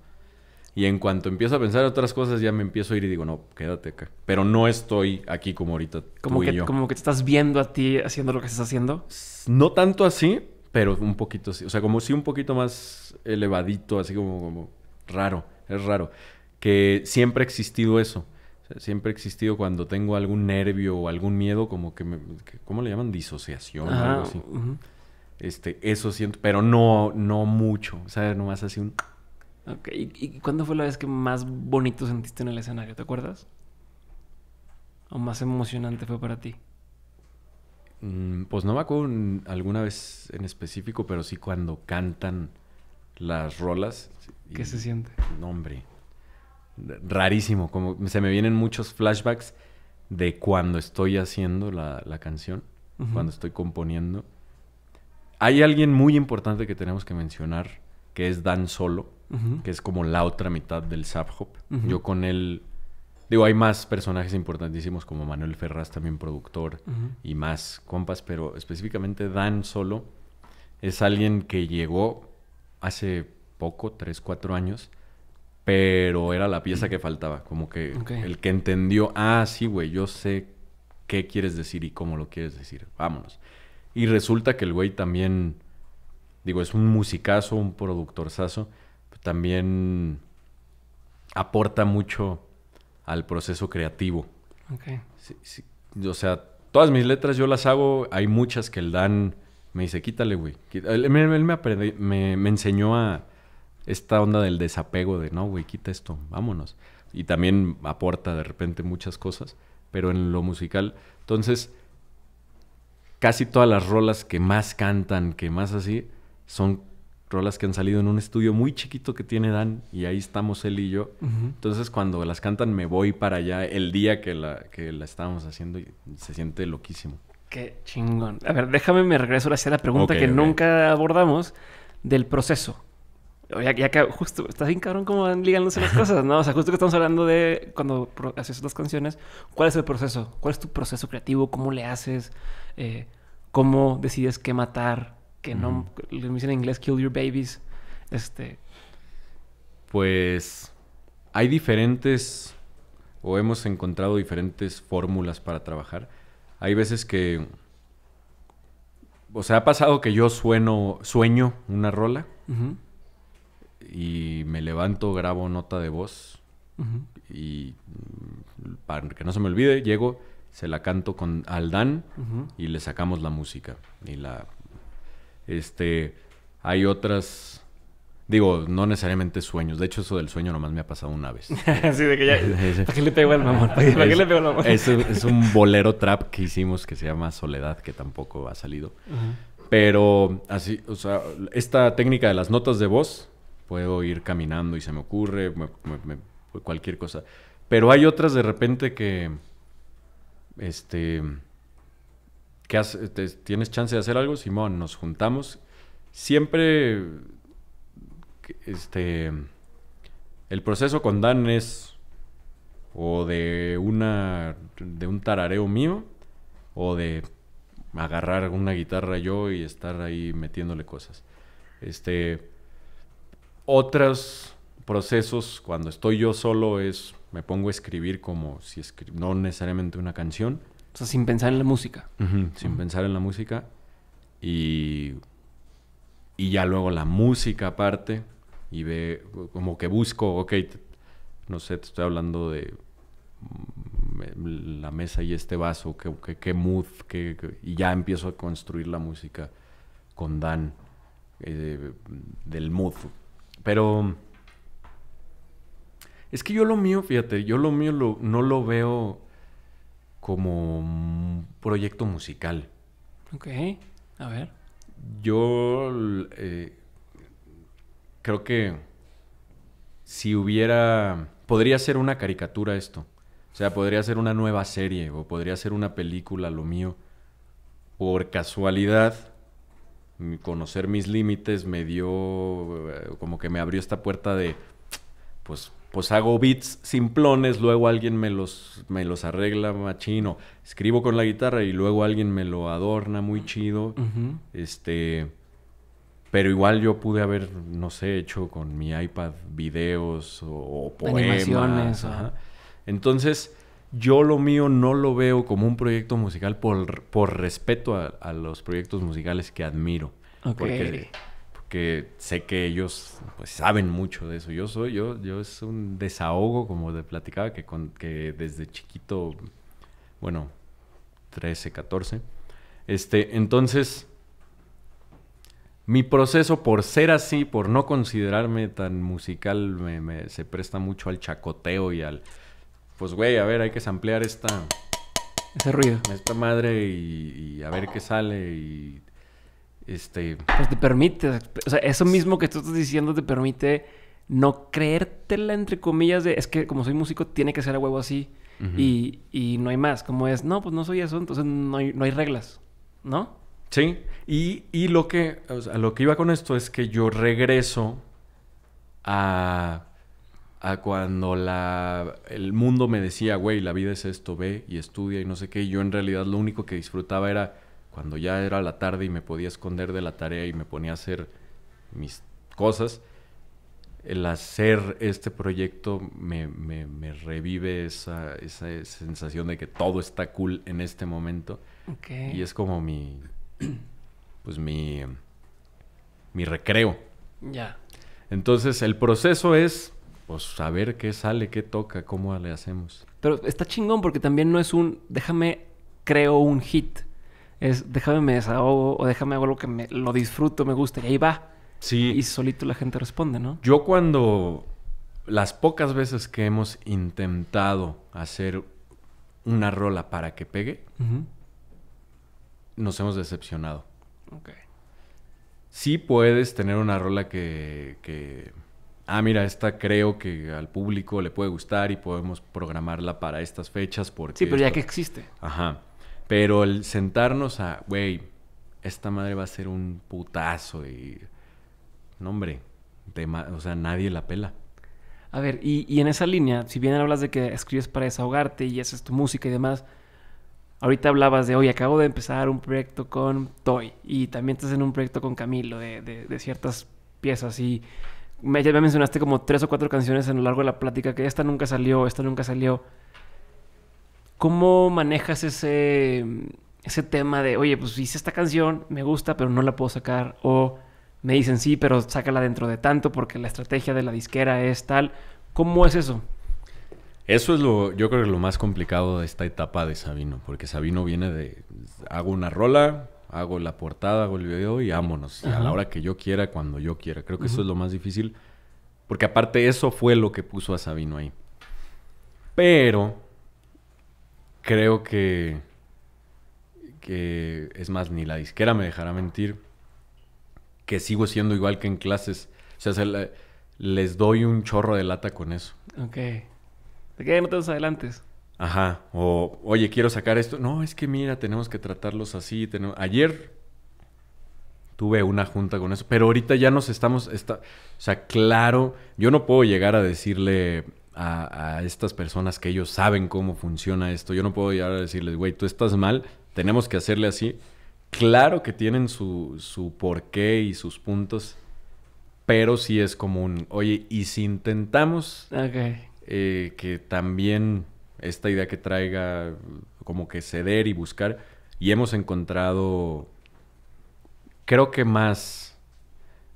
y en cuanto empiezo a pensar otras cosas, ya me empiezo a ir y digo, no, quédate acá. Pero no estoy aquí como ahorita. Como, que, como que te estás viendo a ti haciendo lo que estás haciendo. No tanto así, pero un poquito así. O sea, como sí un poquito más elevadito, así como, raro. Es raro. Que siempre ha existido eso. siempre ha existido cuando tengo algún nervio o algún miedo, como que, me, ¿cómo le llaman? Disociación o algo así. Este, eso siento, pero no, no mucho. O sea, nomás así un ¿Y, cuándo fue la vez que más bonito sentiste en el escenario? ¿Te acuerdas? ¿O más emocionante fue para ti? Mm, pues no me acuerdo alguna vez en específico, pero sí cuando cantan las rolas. ¿Qué se siente? No, hombre. Rarísimo. Como se me vienen muchos flashbacks de cuando estoy haciendo la, canción, cuando estoy componiendo. Hay alguien muy importante que tenemos que mencionar, que es Dan Solo que es como la otra mitad del Saphop. Yo con él, digo, hay más personajes importantísimos como Manuel Ferraz, también productor, y más compas, pero específicamente Dan Solo es alguien que llegó hace poco, 3, 4 años, pero era la pieza que faltaba, como que el que entendió, ah, sí, güey, yo sé qué quieres decir y cómo lo quieres decir, vámonos. Y resulta que el güey también, digo, es un musicazo, un productorzazo, también aporta mucho al proceso creativo. Okay. O sea, todas mis letras yo las hago, hay muchas que el Dan me dice, quítale, güey. Él, me, me, enseñó a esta onda del desapego de, no, güey, quita esto, vámonos. Y también aporta de repente muchas cosas, pero en lo musical. Entonces, casi todas las rolas que más cantan, que más así, son rolas que han salido en un estudio muy chiquito que tiene Dan y ahí estamos él y yo. Entonces cuando las cantan me voy para allá el día que la, que la estábamos haciendo y se siente loquísimo. Qué chingón. A ver, déjame me regreso ahora hacia la pregunta que nunca abordamos del proceso. Ya, que justo, Estás bien cabrón cómo van ligándose las cosas, ¿no? O sea, justo que estamos hablando de cuando haces las canciones, ¿cuál es el proceso? ¿Cuál es tu proceso creativo? ¿Cómo le haces? Eh, ¿Cómo decides qué matar? que no, le dicen en inglés Kill Your Babies, este... Pues hay diferentes, o hemos encontrado diferentes fórmulas para trabajar. Hay veces que, o sea, ha pasado que yo sueno, sueño una rola y me levanto, grabo nota de voz y mm, para que no se me olvide, llego, se la canto con Dan y le sacamos la música y la este, hay otras, digo, no necesariamente sueños. De hecho, eso del sueño nomás me ha pasado una vez. Así de que ya, ¿para qué le pego el mamón? ¿Para qué, le pego mamón? Es, es, un bolero trap que hicimos que se llama Soledad, que tampoco ha salido. Pero así, o sea, esta técnica de las notas de voz, puedo ir caminando y se me ocurre, cualquier cosa. Pero hay otras de repente que, este ¿Tienes chance de hacer algo? Simón, nos juntamos. Siempre, este, el proceso con Dan es o de una, de un tarareo mío o de agarrar una guitarra yo y estar ahí metiéndole cosas. Este, otros procesos cuando estoy yo solo es me pongo a escribir como si no necesariamente una canción, o sea, sin pensar en la música. Sin pensar en la música. Y, y ya luego la música aparte. Y ve, como que busco, ok, no sé, te estoy hablando de mm, la mesa y este vaso, qué, qué, mood, y ya empiezo a construir la música con Dan eh, del mood. Pero es que yo lo mío, fíjate, yo lo mío no lo veo como proyecto musical. Ok, a ver. Yo eh, creo que si hubiera... Podría ser una caricatura esto. O sea, podría ser una nueva serie o podría ser una película, lo mío. Por casualidad, conocer mis límites me dio, eh, como que me abrió esta puerta de, pues pues hago beats simplones, luego alguien me los, me los arregla machino, escribo con la guitarra y luego alguien me lo adorna muy chido. Este. Pero igual yo pude haber, no sé, hecho con mi iPad videos o, poemas. Entonces, yo lo mío no lo veo como un proyecto musical por, por respeto a, los proyectos musicales que admiro. Porque que sé que ellos pues, saben mucho de eso. Yo soy, yo, yo es un desahogo, como te platicaba, que, desde chiquito, bueno, 13, 14. Este, entonces, mi proceso por ser así, por no considerarme tan musical, se presta mucho al chacoteo y al, pues güey, a ver, hay que samplear esta... Ese ruido. Esta madre y, y a ver qué sale y este... Pues te permite, o sea, eso mismo que tú estás diciendo te permite no creértela, entre comillas, de es que como soy músico tiene que ser a huevo así y, no hay más. Como es, no, pues no soy eso, entonces no hay, reglas, ¿no? Sí, y, lo, que, lo que iba con esto es que yo regreso a, a cuando la, el mundo me decía, güey, la vida es esto, ve y estudia y no sé qué. Y yo en realidad lo único que disfrutaba era cuando ya era la tarde y me podía esconder de la tarea y me ponía a hacer mis cosas, el hacer este proyecto me, me, me revive esa, esa, sensación de que todo está cool en este momento. Y es como mi, pues mi, mi recreo. Ya. Entonces el proceso es, pues, saber qué sale, qué toca, cómo le hacemos. Pero está chingón porque también no es un, déjame, creo un hit es déjame me desahogo o déjame algo que me, lo disfruto, me guste y ahí va. Sí. Y solito la gente responde, ¿no? Yo cuando las pocas veces que hemos intentado hacer una rola para que pegue, nos hemos decepcionado. Ok. Sí puedes tener una rola que, que, ah, mira, esta creo que al público le puede gustar y podemos programarla para estas fechas porque... Sí, pero ya que existe. Ajá. Pero el sentarnos a, güey, esta madre va a ser un putazo y... No, hombre, o sea, nadie la pela. A ver, y, en esa línea, si bien hablas de que escribes para desahogarte y haces tu música y demás, ahorita hablabas de, hoy acabo de empezar un proyecto con Toy y también estás en un proyecto con Camilo de, ciertas piezas y me, ya me mencionaste como tres o cuatro canciones a lo largo de la plática que esta nunca salió, esta nunca salió. ¿Cómo manejas ese, mm, ese tema de, oye, pues hice esta canción, me gusta, pero no la puedo sacar? O me dicen, sí, pero sácala dentro de tanto porque la estrategia de la disquera es tal. ¿Cómo es eso? Eso es lo, yo creo que lo más complicado de esta etapa de Sabino, porque Sabino viene de, hago una rola, hago la portada, hago el video y vámonos, a la hora que yo quiera, cuando yo quiera. Creo que eso es lo más difícil, porque aparte eso fue lo que puso a Sabino ahí. Pero creo que, que, es más, ni la disquera me dejará mentir, que sigo siendo igual que en clases. O sea, les doy un chorro de lata con eso. Ok. ¿De qué no te los adelantes? Ajá. O, oye, quiero sacar esto. No, es que mira, tenemos que tratarlos así. Ayer tuve una junta con eso, pero ahorita ya nos estamos... Está... O sea, claro, yo no puedo llegar a decirle a, estas personas que ellos saben cómo funciona esto. Yo no puedo llegar a decirles, güey, tú estás mal, tenemos que hacerle así. Claro que tienen su, su porqué y sus puntos, pero sí es como un... Oye, y si intentamos eh, que también esta idea que traiga como que ceder y buscar, y hemos encontrado, creo que más,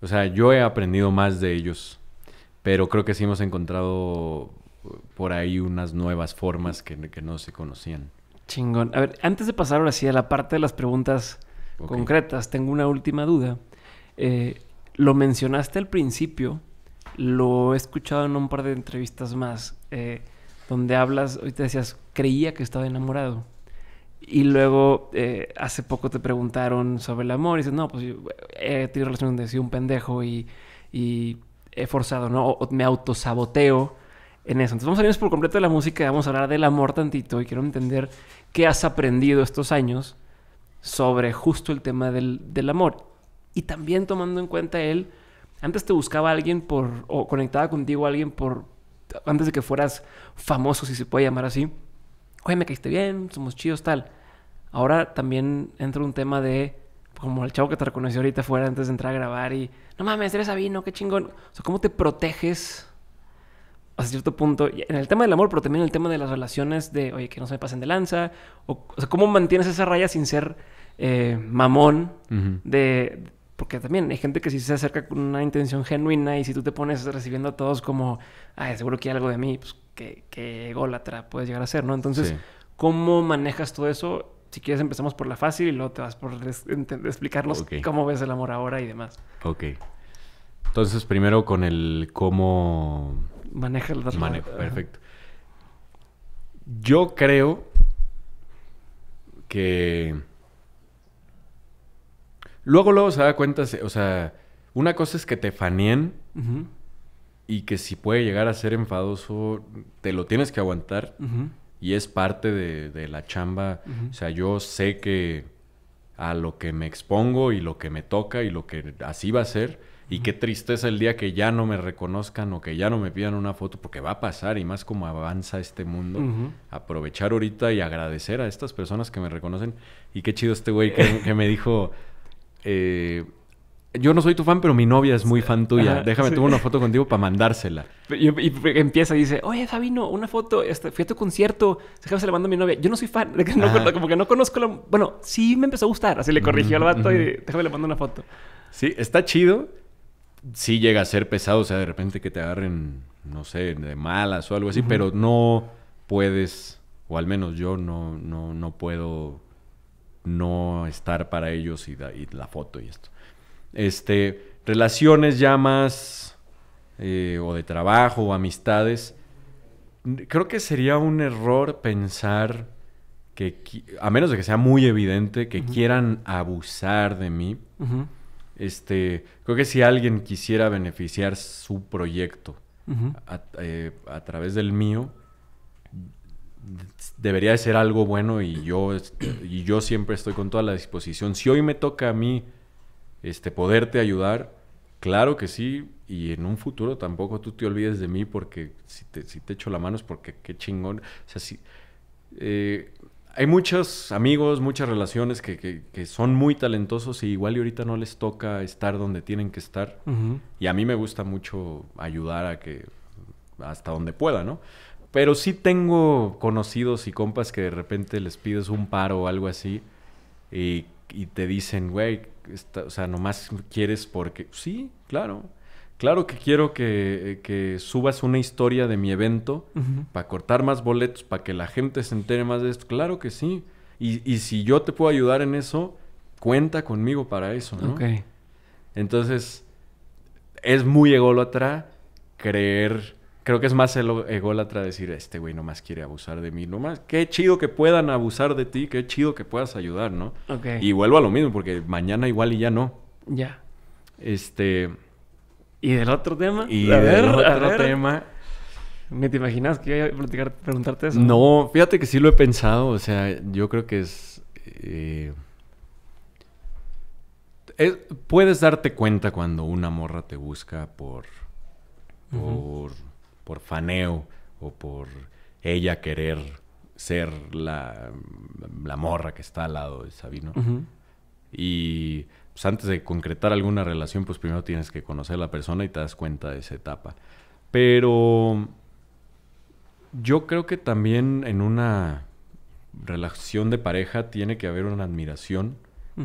o sea, yo he aprendido más de ellos pero creo que sí hemos encontrado por ahí unas nuevas formas que, que no se conocían. Chingón. A ver, antes de pasar ahora sí a la parte de las preguntas concretas, tengo una última duda. Eh, lo mencionaste al principio, lo he escuchado en un par de entrevistas más, eh, donde hablas, hoy te decías, creía que estaba enamorado. Y luego eh, hace poco te preguntaron sobre el amor y dices, no, pues he tenido relaciones donde he un pendejo y he forzado, ¿no? O, me autosaboteo en eso. Entonces vamos a irnos por completo de la música vamos a hablar del amor tantito y quiero entender qué has aprendido estos años sobre justo el tema del, del amor. Y también tomando en cuenta él, antes te buscaba alguien por, o conectaba contigo a alguien por, antes de que fueras famoso, si se puede llamar así. Oye, me caíste bien, somos chidos, tal. Ahora también entra un tema de como el chavo que te reconoció ahorita fuera antes de entrar a grabar y no mames, eres Sabino, qué chingón. O sea, ¿cómo te proteges hasta cierto punto en el tema del amor, pero también en el tema de las relaciones de, oye, que no se me pasen de lanza? O, sea, ¿cómo mantienes esa raya sin ser eh, mamón de... Porque también hay gente que si se acerca con una intención genuina y si tú te pones recibiendo a todos como, ay, seguro que hay algo de mí, pues que, que ególatra puedes llegar a ser, ¿no? Entonces, ¿cómo manejas todo eso si quieres empezamos por la fácil y luego te vas por explicarnos cómo ves el amor ahora y demás. Ok. Entonces, primero con el cómo... Maneja el dato. Manejo, perfecto. Yo creo que... Luego, luego se da cuenta, o sea, una cosa es que te fanien y que si puede llegar a ser enfadoso, te lo tienes que aguantar y es parte de, la chamba. O sea, yo sé que a lo que me expongo y lo que me toca y lo que así va a ser. Y qué tristeza el día que ya no me reconozcan o que ya no me pidan una foto, porque va a pasar y más como avanza este mundo. Aprovechar ahorita y agradecer a estas personas que me reconocen. Y qué chido este güey que, me dijo, eh, yo no soy tu fan, pero mi novia es muy fan tuya. Déjame, tomar una foto contigo para mandársela. Y, empieza y dice, oye, Sabino, una foto, este, fui a tu concierto, déjame se la mando a mi novia. Yo no soy fan, ah. como que no conozco la... Bueno, sí me empezó a gustar, así le mm, corrigió al vato y déjame le mando una foto. Sí, está chido. Sí llega a ser pesado, o sea, de repente que te agarren, no sé, de malas o algo así, pero no puedes, o al menos yo no, no, no puedo no estar para ellos y la foto y esto. Este, relaciones ya más eh, o de trabajo o amistades. Creo que sería un error pensar que, a menos de que sea muy evidente, que quieran abusar de mí. Este, creo que si alguien quisiera beneficiar su proyecto a, eh, a, través del mío, debería de ser algo bueno y yo, este, y yo siempre estoy con toda la disposición. Si hoy me toca a mí este, poderte ayudar. Claro que sí, y en un futuro tampoco tú te olvides de mí porque si te, si te echo la mano es porque qué chingón. O sea, sí eh, hay muchos amigos, muchas relaciones que, que, son muy talentosos y igual y ahorita no les toca estar donde tienen que estar. Y a mí me gusta mucho ayudar a que hasta donde pueda, ¿no? Pero sí tengo conocidos y compas que de repente les pides un paro o algo así y, y te dicen, güey, o sea, nomás quieres porque... Sí, claro. Claro que quiero que, eh, que, subas una historia de mi evento para cortar más boletos, para que la gente se entere más de esto. Claro que sí. Y, si yo te puedo ayudar en eso, cuenta conmigo para eso, ¿no? Entonces, es muy ególatra creer creo que es más el ególatra decir, este güey más quiere abusar de mí, nomás, qué chido que puedan abusar de ti, qué chido que puedas ayudar, ¿no? Y vuelvo a lo mismo, porque mañana igual y ya no. Ya. Este... ¿Y del otro tema? Y del otro tema... ¿Me te imaginas que iba a platicar, preguntarte eso? No, fíjate que sí lo he pensado, o sea, yo creo que es... Eh, puedes darte cuenta cuando una morra te busca por... Por, por faneo o por ella querer ser la, la morra que está al lado de Sabino. Y pues, antes de concretar alguna relación, pues primero tienes que conocer a la persona y te das cuenta de esa etapa. Pero yo creo que también en una relación de pareja tiene que haber una admiración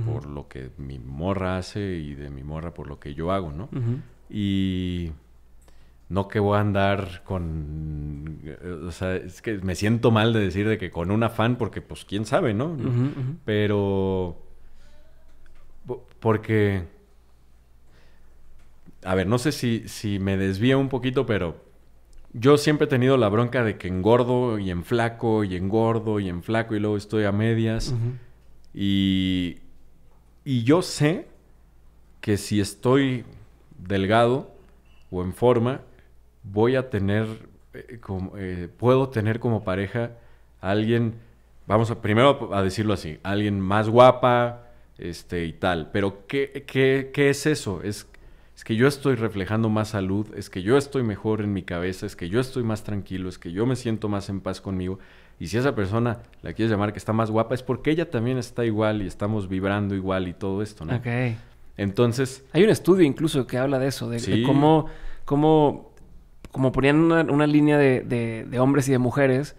por lo que mi morra hace y de mi morra por lo que yo hago, ¿no? Y no que voy a andar con, eh, o sea, es que me siento mal de decir de que con un afán, porque pues quién sabe, ¿no? Pero, porque, a ver, no sé si, me desvío un poquito, pero yo siempre he tenido la bronca de que engordo y en flaco y engordo y en flaco y luego estoy a medias. Y, y yo sé que si estoy delgado o en forma, voy a tener, eh, como, eh, puedo tener como pareja alguien, vamos a, primero a decirlo así, alguien más guapa este, y tal. Pero ¿qué, qué, es eso? Es, es que yo estoy reflejando más salud, es que yo estoy mejor en mi cabeza, es que yo estoy más tranquilo, es que yo me siento más en paz conmigo. Y si esa persona la quieres llamar que está más guapa, es porque ella también está igual y estamos vibrando igual y todo esto, ¿no? Ok. Entonces. Hay un estudio incluso que habla de eso, de, de cómo, cómo como ponían una, línea de, de, hombres y de mujeres,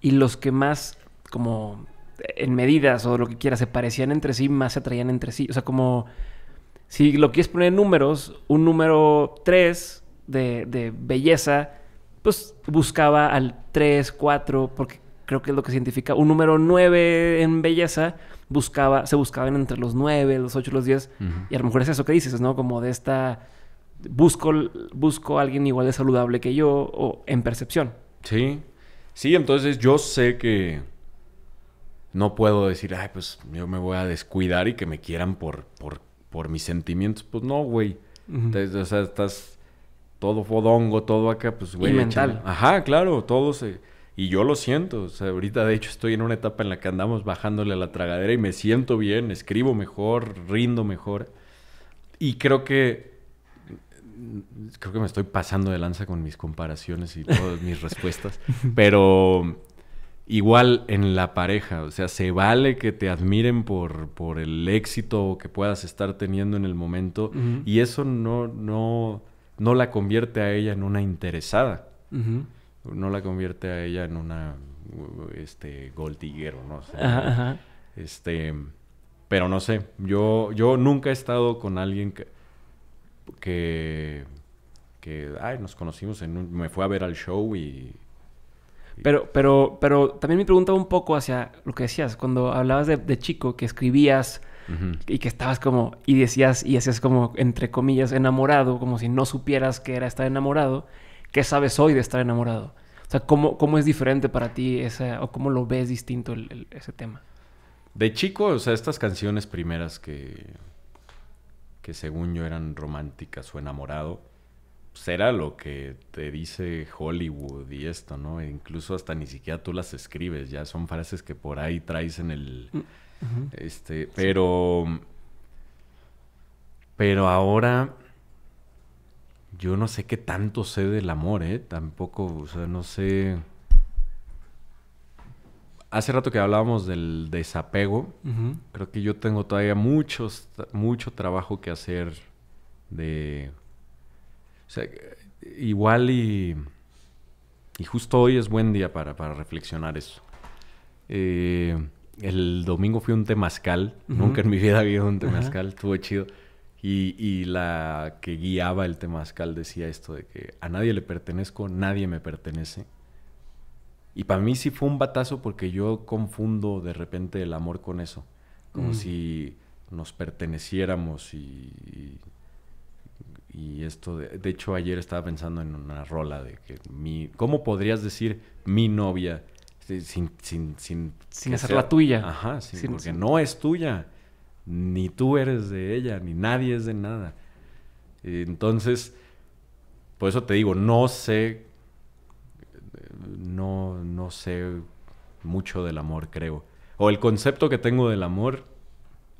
y los que más, como en medidas o lo que quiera, se parecían entre sí, más se atraían entre sí. O sea, como si lo quieres poner en números, un número 3 de, de belleza, pues buscaba al 3, 4, porque creo que es lo que significa. Un número 9 en belleza buscaba, se buscaban entre los 9, los 8, los 10, y a lo mejor es eso que dices, ¿no? Como de esta busco, busco a alguien igual de saludable que yo o en percepción. Sí, sí, entonces yo sé que no puedo decir, ay, pues yo me voy a descuidar y que me quieran por, por, por mis sentimientos. Pues no, güey. entonces O sea, estás todo fodongo, todo acá, pues güey. mental. Ajá, claro, todo Y yo lo siento, o sea, ahorita de hecho estoy en una etapa en la que andamos bajándole a la tragadera y me siento bien, escribo mejor, rindo mejor. Y creo que creo que me estoy pasando de lanza con mis comparaciones y todas mis respuestas, pero igual en la pareja, o sea, se vale que te admiren por, por el éxito que puedas estar teniendo en el momento y eso no, no, no la convierte a ella en una interesada, no la convierte a ella en una este, gold ¿no? O Este, pero no sé, yo, yo nunca he estado con alguien que que, ay, nos conocimos en me fue a ver al show y, Pero, pero, pero también me preguntaba un poco hacia lo que decías, cuando hablabas de, chico, que escribías y que estabas como, y decías, y hacías como, entre comillas, enamorado, como si no supieras que era estar enamorado, ¿qué sabes hoy de estar enamorado? O sea, ¿cómo, cómo es diferente para ti o cómo lo ves distinto ese tema? De chico, o sea, estas canciones primeras que, que según yo eran románticas o enamorado, será pues, lo que te dice Hollywood y esto, ¿no? E incluso hasta ni siquiera tú las escribes, ya son frases que por ahí traes en el... Mm, este, pero... Pero ahora... Yo no sé qué tanto sé del amor, ¿eh? Tampoco, o sea, no sé hace rato que hablábamos del desapego, creo que yo tengo todavía mucho trabajo que hacer de... igual y... Y justo hoy es buen día para, reflexionar eso. Eh, el domingo fui un temazcal. Nunca en mi vida había un temazcal. Estuvo chido. Y, y, la que guiaba el temazcal decía esto de que a nadie le pertenezco, nadie me pertenece. Y para mí sí fue un batazo porque yo confundo de repente el amor con eso. Como mm. si nos perteneciéramos y, y, esto. De, hecho, ayer estaba pensando en una rola de que mi. ¿Cómo podrías decir mi novia sin, sin, sin, hacerla tuya? Ajá, porque no es tuya. Ni tú eres de ella, ni nadie es de nada. Entonces, por eso te digo, no sé no, no sé mucho del amor, creo. O el concepto que tengo del amor,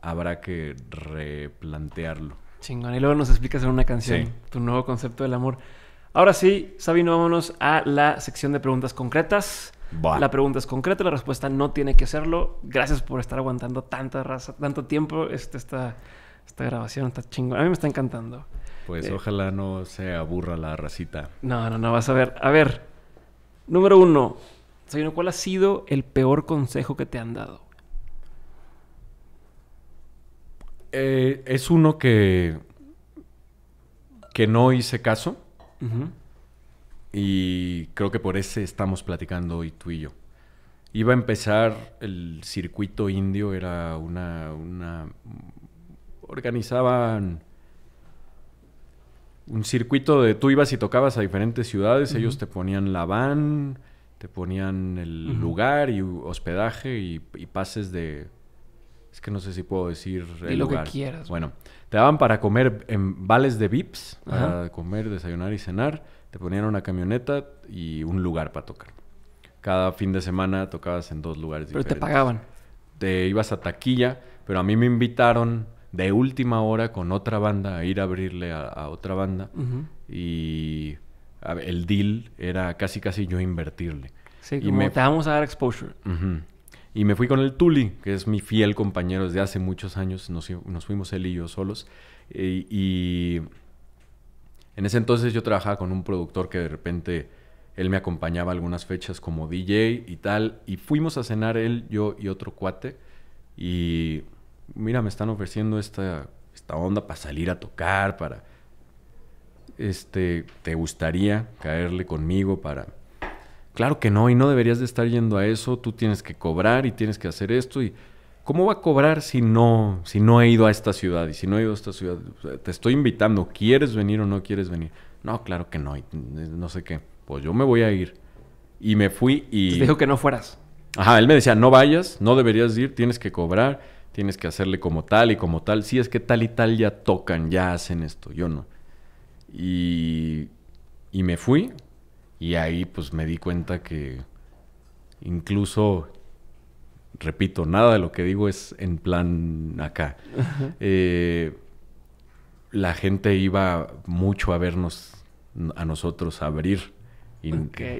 habrá que replantearlo. Chingón, y luego nos explicas en una canción tu nuevo concepto del amor. Ahora sí, Sabino, vámonos a la sección de preguntas concretas. La pregunta es concreta, la respuesta no tiene que serlo. Gracias por estar aguantando tanta raza, tanto tiempo este, esta, esta grabación, está chingón. A mí me está encantando. Pues eh, ojalá no se aburra la racita. No, no, no, vas a ver. A ver, Número uno, Sabino, ¿cuál ha sido el peor consejo que te han dado? Eh, es uno que, que no hice caso. Y creo que por ese estamos platicando hoy tú y yo. Iba a empezar el circuito indio, era una organizaban un circuito de tú ibas y tocabas a diferentes ciudades, ellos te ponían la van, te ponían el lugar y hospedaje y, pases de... Es que no sé si puedo decir el lugar. que quieras. Bueno, te daban para comer en vales de VIPs, para comer, desayunar y cenar. Te ponían una camioneta y un lugar para tocar. Cada fin de semana tocabas en dos lugares diferentes. Pero te pagaban. Te ibas a taquilla, pero a mí me invitaron de última hora con otra banda, a ir a abrirle a, otra banda. Y el deal era casi casi yo invertirle. Sí, y me... te vamos a dar exposure. Y me fui con el Tuli, que es mi fiel compañero desde hace muchos años. Nos, fuimos él y yo solos. Y, e, y, en ese entonces yo trabajaba con un productor que de repente él me acompañaba algunas fechas como DJ y tal. Y fuimos a cenar él, yo y otro cuate. Y mira, me están ofreciendo esta, esta onda para salir a tocar, para, este, ¿te gustaría caerle conmigo para... Claro que no, y no deberías de estar yendo a eso, tú tienes que cobrar y tienes que hacer esto y... ¿Cómo va a cobrar si no, si no he ido a esta ciudad? Y si no he ido a esta ciudad, te estoy invitando, ¿quieres venir o no quieres venir? No, claro que no, no sé qué. Pues yo me voy a ir. Y me fui y... Te dijo que no fueras. Ajá, él me decía, no vayas, no deberías ir, tienes que cobrar Tienes que hacerle como tal y como tal. Si es que tal y tal ya tocan, ya hacen esto, yo no. Y, y me fui y ahí pues me di cuenta que incluso, repito, nada de lo que digo es en plan acá. Eh, la gente iba mucho a vernos, a nosotros, a abrir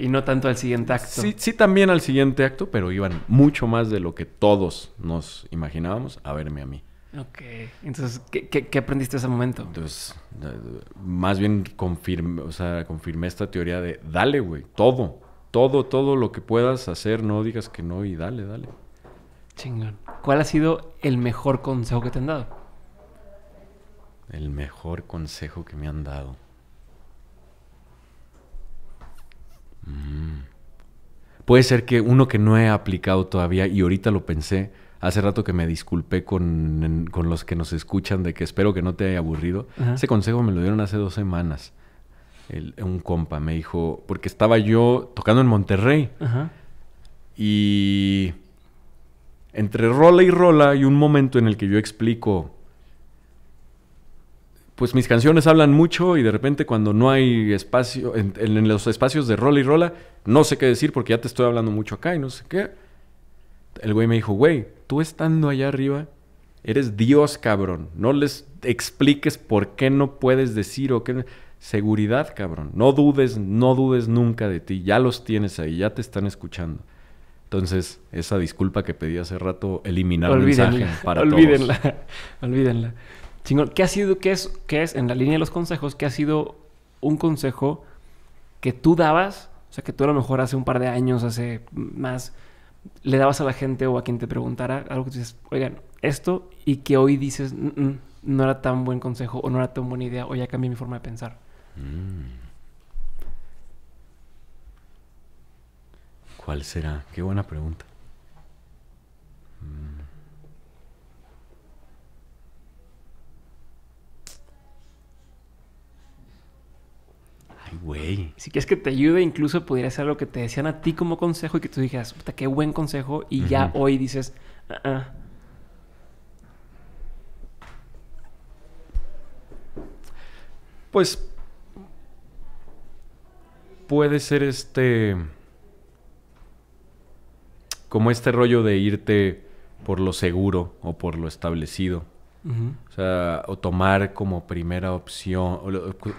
y, no tanto al siguiente acto. Sí, sí, también al siguiente acto, pero iban mucho más de lo que todos nos imaginábamos a verme a mí. Ok. Entonces, ¿qué, aprendiste ese momento? Entonces, eh, más bien confirmé, o sea, confirmé esta teoría de dale, güey, todo. Todo, todo lo que puedas hacer, no digas que no y dale, dale. Chingón. ¿Cuál ha sido el mejor consejo que te han dado? El mejor consejo que me han dado. Puede ser que uno que no he aplicado todavía, y ahorita lo pensé, hace rato que me disculpé con, los que nos escuchan de que espero que no te haya aburrido. Ese consejo me lo dieron hace dos semanas. un compa me dijo, porque estaba yo tocando en Monterrey. Y entre rola y rola hay un momento en el que yo explico pues mis canciones hablan mucho y de repente cuando no hay espacio, en, los espacios de rola y rola, no sé qué decir porque ya te estoy hablando mucho acá y no sé qué. El güey me dijo, güey, tú estando allá arriba, eres Dios, cabrón. No les expliques por qué no puedes decir o qué... Seguridad, cabrón. No dudes, no dudes nunca de ti. Ya los tienes ahí, ya te están escuchando. Entonces, esa disculpa que pedí hace rato, eliminar el mensaje para todos. Olvídenla, olvídenla. ¿Qué ha sido, qué es, qué es, en la línea de los consejos, qué ha sido un consejo que tú dabas, o sea, que tú a lo mejor hace un par de años, hace más, le dabas a la gente o a quien te preguntara algo que dices, oigan, esto, y que hoy dices, mm, mm, no era tan buen consejo, o no era tan buena idea, o ya cambié mi forma de pensar? Mm. ¿Cuál será? Qué buena pregunta. Si quieres que te ayude, incluso pudiera ser lo que te decían a ti como consejo y que tú dijeras, puta, qué buen consejo, y ya hoy dices, ah, ah, Pues puede ser este como este rollo de irte por lo seguro o por lo establecido. O sea, o tomar como primera opción, o,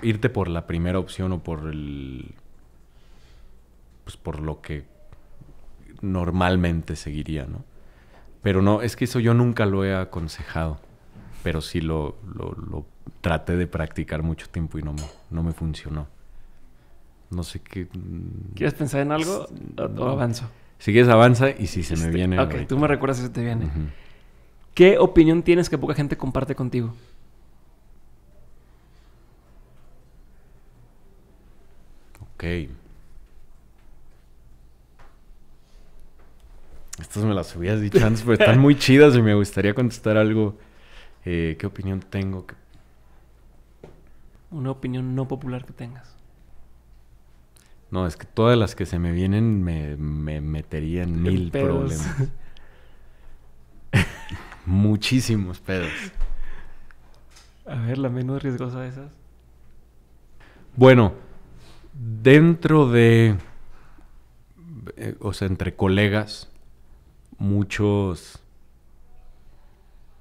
irte por la primera opción o por el... Pues por lo que normalmente seguiría, ¿no? Pero no, es que eso yo nunca lo he aconsejado, pero sí lo, lo, traté de practicar mucho tiempo y no me, no me funcionó. No sé qué... Mm, ¿Quieres pensar en algo? Pues, ¿O, no. avanzo? Si quieres avanza y si se me este, viene... Ok, tú me recuerdas si se te viene. ¿Qué opinión tienes que poca gente comparte contigo? Ok. Estas me las hubieras dicho antes, pero están muy chidas y me gustaría contestar algo. Eh, ¿Qué opinión tengo? Una opinión no popular que tengas. No, es que todas las que se me vienen me, meterían mil problemas. Muchísimos pedos. A ver, la menos riesgosa de esas. Bueno, dentro de, eh, o sea, entre colegas, muchos,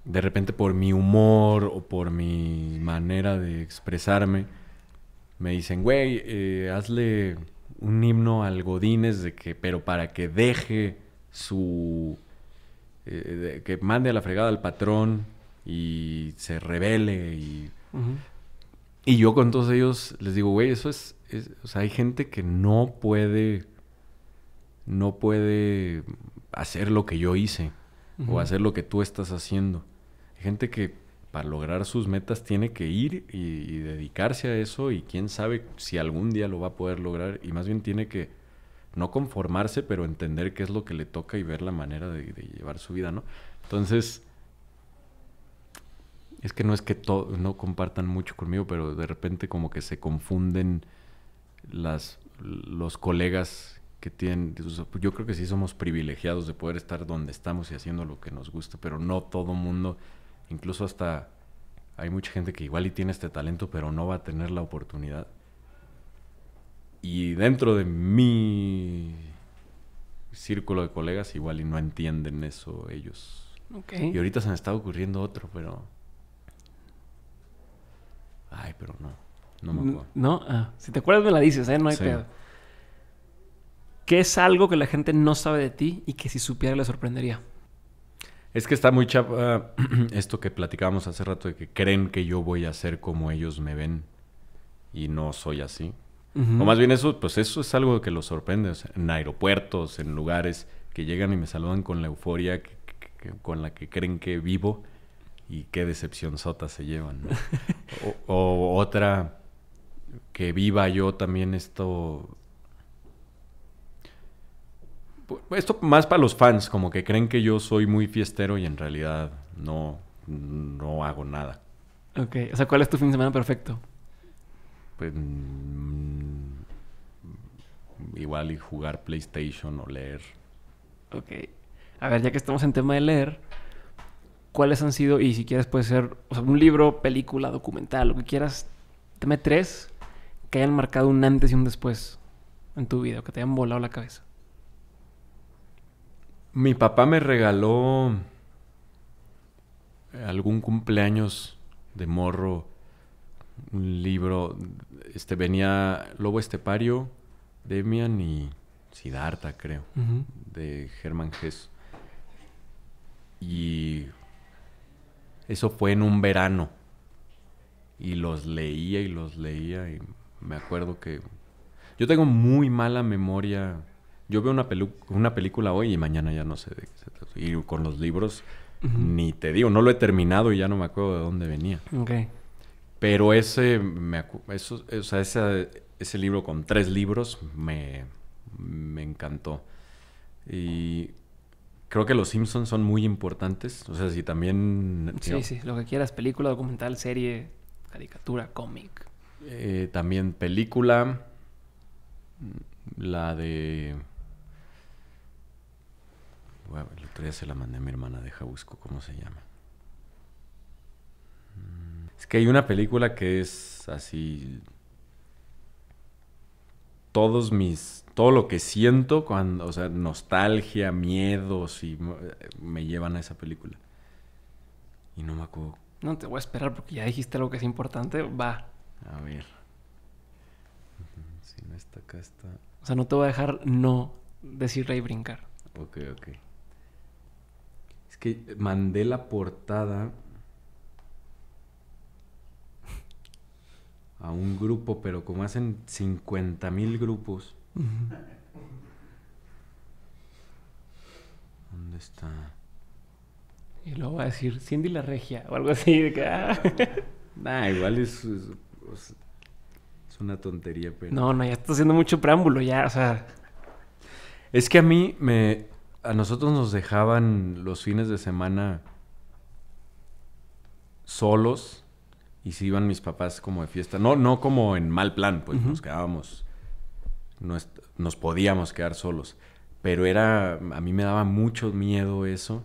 de repente por mi humor o por mi manera de expresarme, me dicen, güey, eh, hazle un himno al Godínez de que, pero para que deje su eh, que mande a la fregada al patrón y se revele y... Y yo con todos ellos les digo, güey, eso es, O sea, hay gente que no puede... No puede hacer lo que yo hice o hacer lo que tú estás haciendo. Hay gente que para lograr sus metas tiene que ir y dedicarse a eso y quién sabe si algún día lo va a poder lograr y más bien tiene que no conformarse, pero entender qué es lo que le toca y ver la manera de, llevar su vida, ¿no? Entonces, es que no es que no compartan mucho conmigo, pero de repente como que se confunden las, los colegas que tienen... Yo creo que sí somos privilegiados de poder estar donde estamos y haciendo lo que nos gusta, pero no todo mundo, incluso hasta hay mucha gente que igual y tiene este talento, pero no va a tener la oportunidad y dentro de mi círculo de colegas igual y no entienden eso ellos. Y ahorita se me está ocurriendo otro, pero... Ay, pero no. No me acuerdo. Ah, si te acuerdas me la dices, ¿eh? No hay pedo. ¿Qué es algo que la gente no sabe de ti y que si supiera le sorprendería? Es que está muy chapa esto que platicábamos hace rato de que creen que yo voy a ser como ellos me ven y no soy así. O más bien eso, pues eso es algo que los sorprende. en aeropuertos, en lugares que llegan y me saludan con la euforia con la que creen que vivo y qué decepción sota se llevan. o, otra que viva yo también esto. Pues, esto más para los fans, como que creen que yo soy muy fiestero y en realidad no, no hago nada. Ok, o sea, ¿cuál es tu fin de semana perfecto? pues, mm, igual y jugar PlayStation o leer. Ok. A ver, ya que estamos en tema de leer, ¿cuáles han sido? Y si quieres puede ser un libro, película, documental, lo que quieras. Dame tres que hayan marcado un antes y un después en tu vida, que te hayan volado la cabeza. Mi papá me regaló algún cumpleaños de morro un libro, este venía Lobo Estepario, Demian y Siddhartha, creo, de Germán Gess. Y eso fue en un verano. Y los leía y los leía y me acuerdo que yo tengo muy mala memoria. Yo veo una, una película hoy y mañana ya no sé de qué Y con los libros, ni te digo, no lo he terminado y ya no me acuerdo de dónde venía. Pero ese, eso, ese, libro con tres libros me, encantó. Y creo que los Simpsons son muy importantes. O sea, si también... Sí, sí, lo que quieras, película, documental, serie, caricatura, cómic. Eh, también película, mm, la de... Bueno, el otro día se la mandé a mi hermana, deja busco cómo se llama que hay una película que es así. Todos mis. Todo lo que siento cuando. O sea, nostalgia, miedos y me llevan a esa película. Y no me acuerdo. No te voy a esperar porque ya dijiste algo que es importante. Va. A ver. Si no está acá, está. O sea, no te voy a dejar no decirle y brincar. Ok, ok. Es que mandé la portada a un grupo, pero como hacen 50 mil grupos. ¿Dónde está? Y luego va a decir Cindy la Regia o algo así. De que, ah. nah, igual es, es, una tontería, pero. No, no, ya está haciendo mucho preámbulo, ya, o sea. Es que a mí me. A nosotros nos dejaban los fines de semana solos y si iban mis papás como de fiesta. No, no como en mal plan, pues nos quedábamos, nos, podíamos quedar solos. Pero era, a mí me daba mucho miedo eso.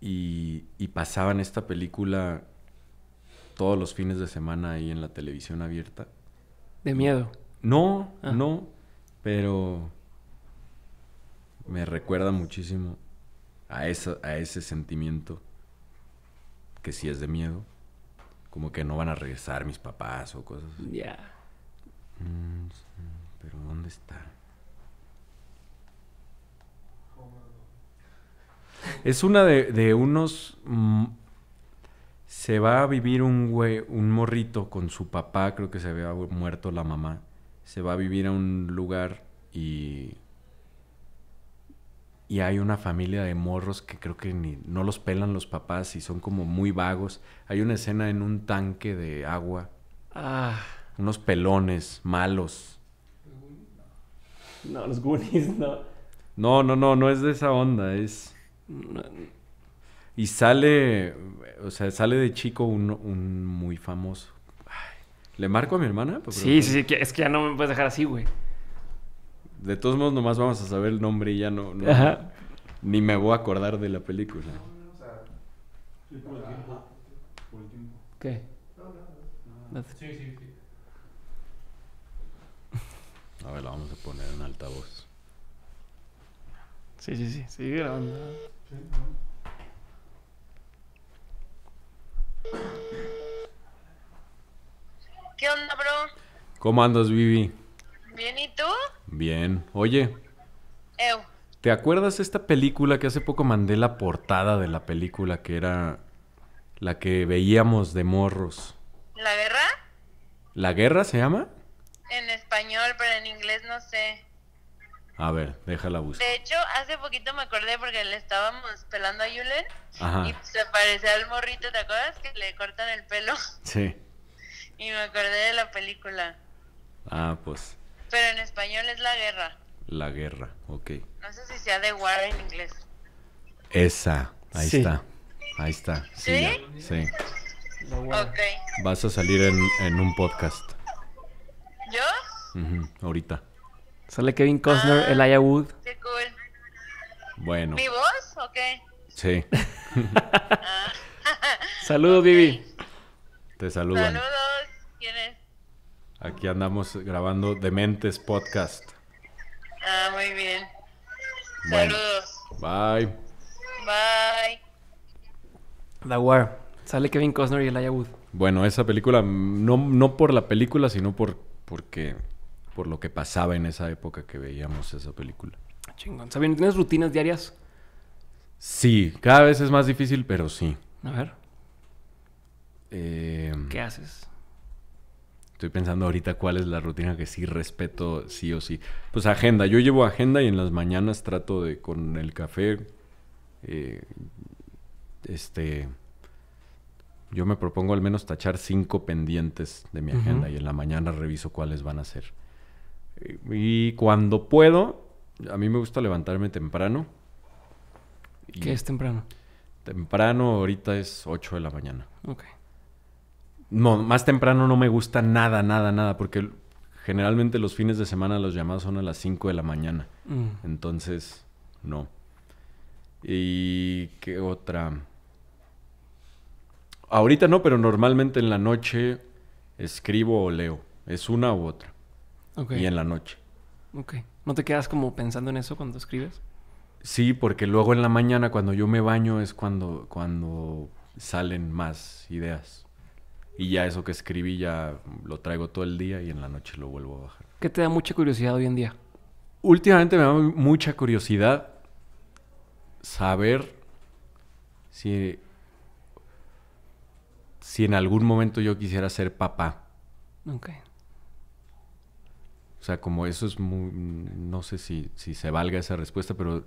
Y, pasaban esta película todos los fines de semana ahí en la televisión abierta. ¿De miedo? No, ah. no, pero me recuerda muchísimo a, esa, a ese sentimiento que si es de miedo como que no van a regresar mis papás o cosas. Ya. Mm, pero ¿dónde está? Es una de, unos... Mm, se va a vivir un güey, un morrito con su papá, creo que se había muerto la mamá. Se va a vivir a un lugar y y hay una familia de morros que creo que ni, no los pelan los papás y son como muy vagos. Hay una escena en un tanque de agua. Ah. Unos pelones malos. No, los Goonies no. No, no, no, no es de esa onda, es... Y sale, o sea, sale de chico un, un muy famoso. ¿Le marco a mi hermana? Pues sí, sí, sí, es que ya no me puedes dejar así, güey. De todos modos, nomás vamos a saber el nombre y ya no. no Ajá. Ni me voy a acordar de la película. ¿Qué? Sí, sí, sí. A ver, la vamos a poner en altavoz. Sí, sí, sí. Sigue grabando. Sí, ¿Qué onda, bro? ¿Cómo andas, Vivi? Bien, ¿y tú? Bien. Oye. ¿Te acuerdas esta película que hace poco mandé la portada de la película que era la que veíamos de morros? ¿La guerra? ¿La guerra se llama? En español, pero en inglés no sé. A ver, déjala buscar. De hecho, hace poquito me acordé porque le estábamos pelando a Yulen Ajá. y se parecía al morrito, ¿te acuerdas? Que le cortan el pelo. Sí. Y me acordé de la película. Ah, pues. Pero en español es la guerra. La guerra, ok. No sé si sea de war en inglés. Esa, ahí está. Ahí está. ¿Sí? Sí. Okay. Vas a salir en, un podcast. ¿Yo? Mhm. ahorita. Sale Kevin Costner, el ah, Elijah Wood. Qué cool. Bueno. ¿Mi voz? qué? Sí. Ah. Saludos, Vivi. Te saludo. Saludos. ¿Quién es? Aquí andamos grabando Dementes Podcast. Ah, muy bien. Saludos. Bye. Bye. The War. Sale Kevin Costner y el Wood. Bueno, esa película, no, no por la película, sino por, porque, por lo que pasaba en esa época que veíamos esa película. Chingón. ¿Sabes? ¿Tienes rutinas diarias? Sí, cada vez es más difícil, pero sí. A ver. Em, ¿Qué haces? Estoy pensando ahorita cuál es la rutina que sí respeto, sí o sí. Pues agenda. Yo llevo agenda y en las mañanas trato de con el café. Eh, este. Yo me propongo al menos tachar cinco pendientes de mi agenda y en la mañana reviso cuáles van a ser. Y cuando puedo, a mí me gusta levantarme temprano. ¿Qué es temprano? Temprano, ahorita es 8 de la mañana. Ok. No, más temprano no me gusta nada, nada, nada, porque generalmente los fines de semana los llamados son a las 5 de la mañana. Mm. Entonces, no. ¿Y qué otra? Ahorita no, pero normalmente en la noche escribo o leo. Es una u otra. Y en la noche. Ok. ¿No te quedas como pensando en eso cuando escribes? Sí, porque luego en la mañana cuando yo me baño es cuando, cuando salen más ideas. Y ya eso que escribí ya lo traigo todo el día y en la noche lo vuelvo a bajar. ¿Qué te da mucha curiosidad hoy en día? Últimamente me da mucha curiosidad saber si, si en algún momento yo quisiera ser papá. Ok. O sea, como eso es muy... No sé si, si se valga esa respuesta, pero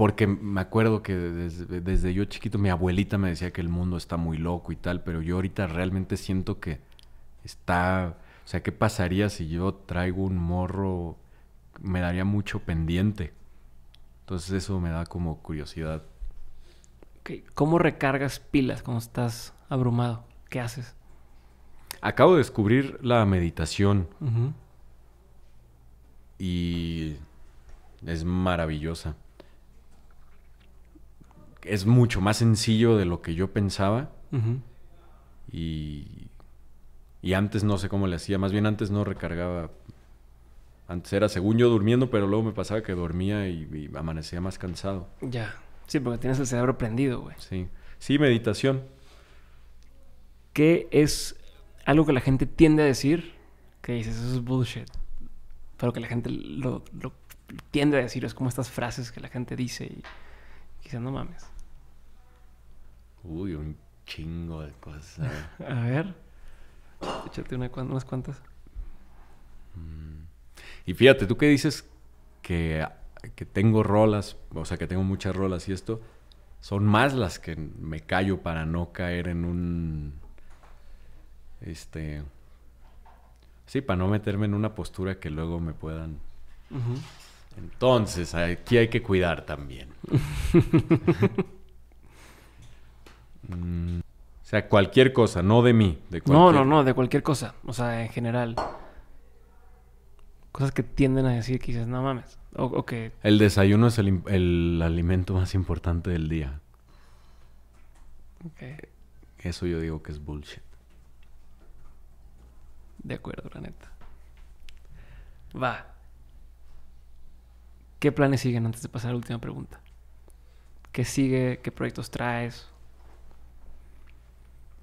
porque me acuerdo que desde, yo chiquito mi abuelita me decía que el mundo está muy loco y tal, pero yo ahorita realmente siento que está... O sea, ¿qué pasaría si yo traigo un morro? Me daría mucho pendiente. Entonces eso me da como curiosidad. ¿Cómo recargas pilas cuando estás abrumado? ¿Qué haces? Acabo de descubrir la meditación. Y es maravillosa es mucho más sencillo de lo que yo pensaba. y, y antes no sé cómo le hacía. Más bien antes no recargaba. Antes era según yo durmiendo, pero luego me pasaba que dormía y, amanecía más cansado. Ya. Sí, porque tienes el cerebro prendido, güey. Sí. Sí, meditación. ¿Qué es algo que la gente tiende a decir? Que dices, eso es bullshit. Pero que la gente lo, tiende a decir. Es como estas frases que la gente dice y quizás no mames. Uy, un chingo de cosas. A ver. Échate unas cuantas. Mm. Y fíjate, tú que dices que, tengo rolas, o sea, que tengo muchas rolas y esto, son más las que me callo para no caer en un. Este. Sí, para no meterme en una postura que luego me puedan. Entonces, aquí hay que cuidar también. O sea, cualquier cosa, no de mí. De No, no, no, de cualquier cosa. O sea, en general. Cosas que tienden a decir que dices, no mames. O, que... El desayuno es el, alimento más importante del día. Eso yo digo que es bullshit. De acuerdo, la neta. Va. ¿Qué planes siguen antes de pasar a la última pregunta? ¿Qué sigue? ¿Qué proyectos traes?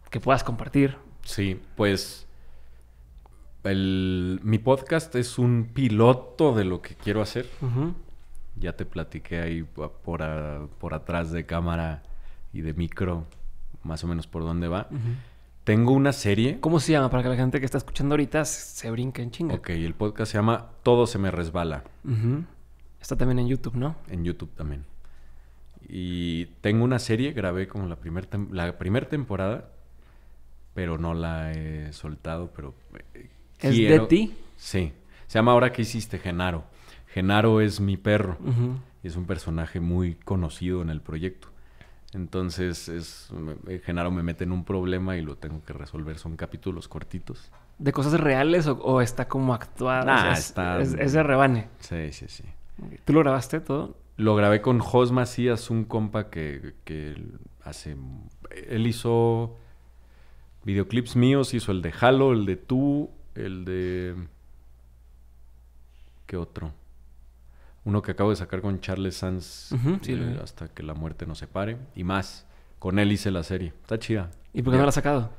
que puedas compartir. Sí, pues el, mi podcast es un piloto de lo que quiero hacer. Ya te platiqué ahí por, por, atrás de cámara y de micro, más o menos por dónde va. Tengo una serie. ¿Cómo se llama? Para que la gente que está escuchando ahorita se brinque en chinga. Ok, el podcast se llama Todo se me resbala. Está también en YouTube, ¿no? En YouTube también. Y tengo una serie, grabé como la primera primer temporada pero no la he soltado, pero... Eh, ¿Es de ti? Sí. Se llama Ahora que hiciste Genaro. Genaro es mi perro. y Es un personaje muy conocido en el proyecto. Entonces, es, eh, Genaro me mete en un problema y lo tengo que resolver. Son capítulos cortitos. ¿De cosas reales o, está como actuada? Nah, está... Es, de rebane. Sí, sí, sí. ¿Tú lo grabaste todo? Lo grabé con Jos Macías, un compa que, que hace... Él hizo videoclips míos hizo el de Halo, el de Tú, el de... ¿Qué otro? Uno que acabo de sacar con Charles Sanz, eh, Hasta que la muerte nos separe, y más. Con él hice la serie. Está chida. ¿Y por qué no la has sacado?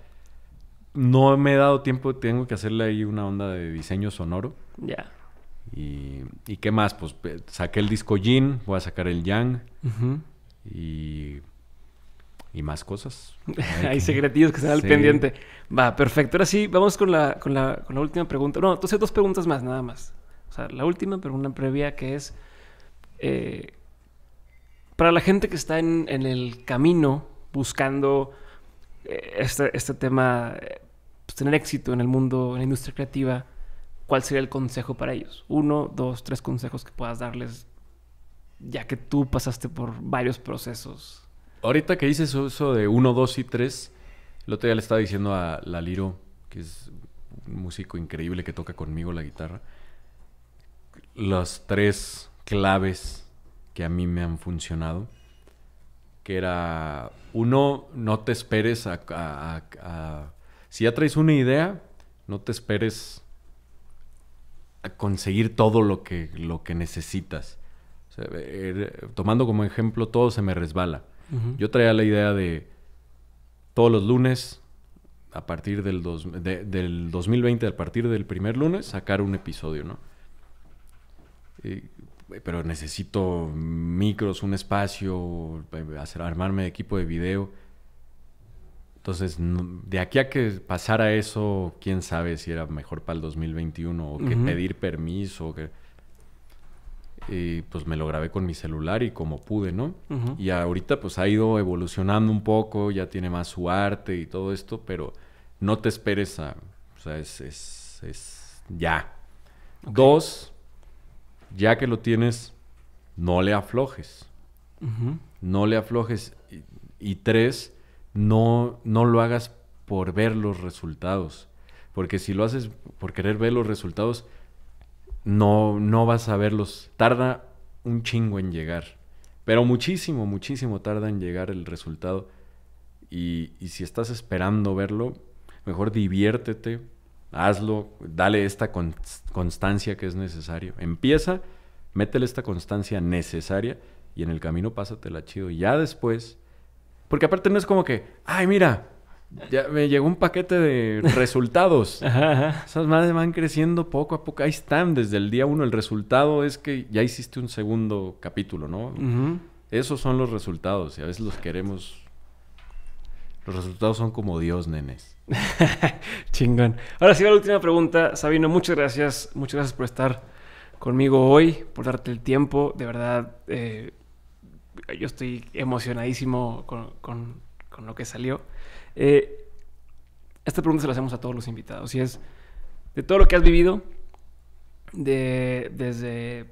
No me he dado tiempo, tengo que hacerle ahí una onda de diseño sonoro. Ya. Y, qué más? Pues saqué el disco Jin, voy a sacar el Yang. Y y más cosas. Hay, que... secretillos que están al pendiente. Va, perfecto. Ahora sí, vamos con la, con la, última pregunta. No, entonces dos preguntas más, nada más. O sea, la última pregunta previa que es, eh, para la gente que está en, en el camino buscando eh, este, este, tema, eh, pues, tener éxito en el mundo, en la industria creativa, ¿cuál sería el consejo para ellos? Uno, dos, tres consejos que puedas darles, ya que tú pasaste por varios procesos Ahorita que dices eso de 1, 2 y 3, el otro día le estaba diciendo a Laliro, que es un músico increíble que toca conmigo la guitarra, las tres claves que a mí me han funcionado, que era, uno, no te esperes a... si ya traes una idea, no te esperes a conseguir todo lo que, lo que necesitas. Eh, tomando como ejemplo, todo se me resbala. Yo traía la idea de todos los lunes, a partir del, del 2020, a partir del primer lunes, sacar un episodio, ¿no? pero necesito micros, un espacio, eh, hacer, armarme de equipo de video. Entonces, de aquí a que pasara eso, quién sabe si era mejor para el 2021 o que pedir permiso que y pues me lo grabé con mi celular y como pude, ¿no? Y ahorita pues ha ido evolucionando un poco, ya tiene más su arte y todo esto, pero no te esperes a... O sea, es, es, ya. Dos, ya que lo tienes, no le aflojes. No le aflojes. Y, y, tres, no, no lo hagas por ver los resultados. Porque si lo haces por querer ver los resultados, no, no vas a verlos. Tarda un chingo en llegar. Pero muchísimo, muchísimo tarda en llegar el resultado. Y, si estás esperando verlo, mejor diviértete, hazlo, dale esta constancia que es necesario. Empieza, métele esta constancia necesaria y en el camino pásatela chido. ya después, porque aparte no es como que, ay, mira, ya me llegó un paquete de resultados. ajá, Esas madres van creciendo poco a poco. Ahí están desde el día uno. El resultado es que ya hiciste un segundo capítulo, ¿no? Esos son los resultados y a veces los queremos. Los resultados son como Dios, nenes. Chingón. Ahora sí va la última pregunta. Sabino, muchas gracias. Muchas gracias por estar conmigo hoy, por darte el tiempo. De verdad, eh, yo estoy emocionadísimo con, con lo que salió. Eh, esta pregunta se la hacemos a todos los invitados y es, de todo lo que has vivido, de, desde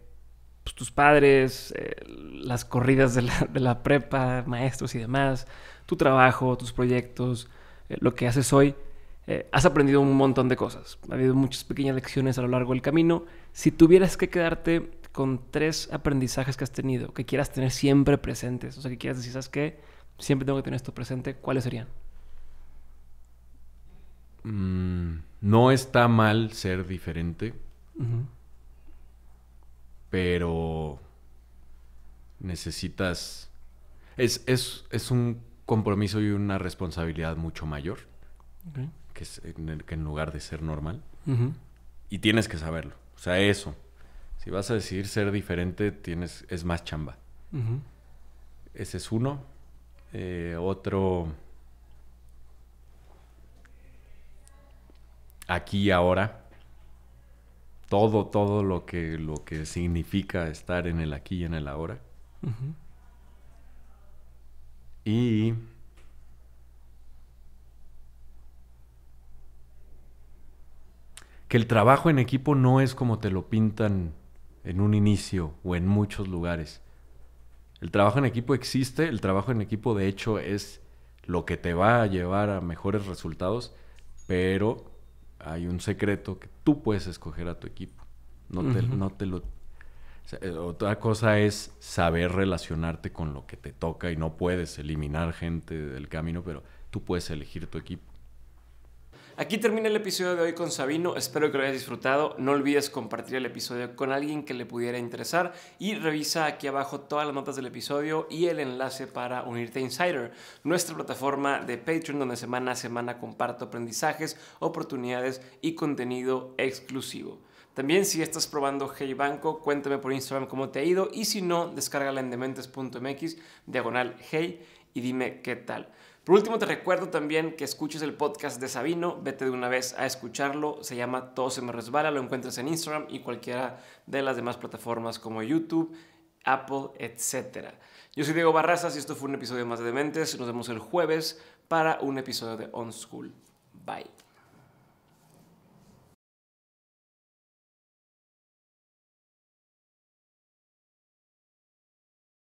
pues, tus padres, eh, las corridas de la, prepa, maestros y demás, tu trabajo, tus proyectos, eh, lo que haces hoy, has aprendido un montón de cosas. Ha habido muchas pequeñas lecciones a lo largo del camino. Si tuvieras que quedarte con tres aprendizajes que has tenido, que quieras tener siempre presentes, o sea, que quieras decir, ¿sabes qué? Siempre tengo que tener esto presente, ¿cuáles serían? Mm, no está mal ser diferente, pero necesitas... Es, un compromiso y una responsabilidad mucho mayor, que, en lugar de ser normal. Y tienes que saberlo. O sea, eso. Si vas a decidir ser diferente, tienes, es más chamba. Ese es uno. Eh, otro aquí y ahora. Todo, todo lo que, lo que significa estar en el aquí y en el ahora. Y que el trabajo en equipo no es como te lo pintan en un inicio o en muchos lugares. El trabajo en equipo existe, el trabajo en equipo de hecho es lo que te va a llevar a mejores resultados, pero hay un secreto que tú puedes escoger a tu equipo. No te, lo... Eh, otra cosa es saber relacionarte con lo que te toca y no puedes eliminar gente del camino, pero tú puedes elegir tu equipo. Aquí termina el episodio de hoy con Sabino, espero que lo hayas disfrutado, no olvides compartir el episodio con alguien que le pudiera interesar y revisa aquí abajo todas las notas del episodio y el enlace para unirte a Insider, nuestra plataforma de Patreon donde semana a semana comparto aprendizajes, oportunidades y contenido exclusivo. También si estás probando Hey Banco, cuéntame por Instagram cómo te ha ido y si no, descárgala en dementes.mx, diagonal Hey y dime qué tal. Por último, te recuerdo también que escuches el podcast de Sabino, vete de una vez a escucharlo, se llama Todo se me resbala, lo encuentras en Instagram y cualquiera de las demás plataformas como YouTube, Apple, etc. Yo soy Diego Barrazas y esto fue un episodio más de Dementes, nos vemos el jueves para un episodio de On School. Bye.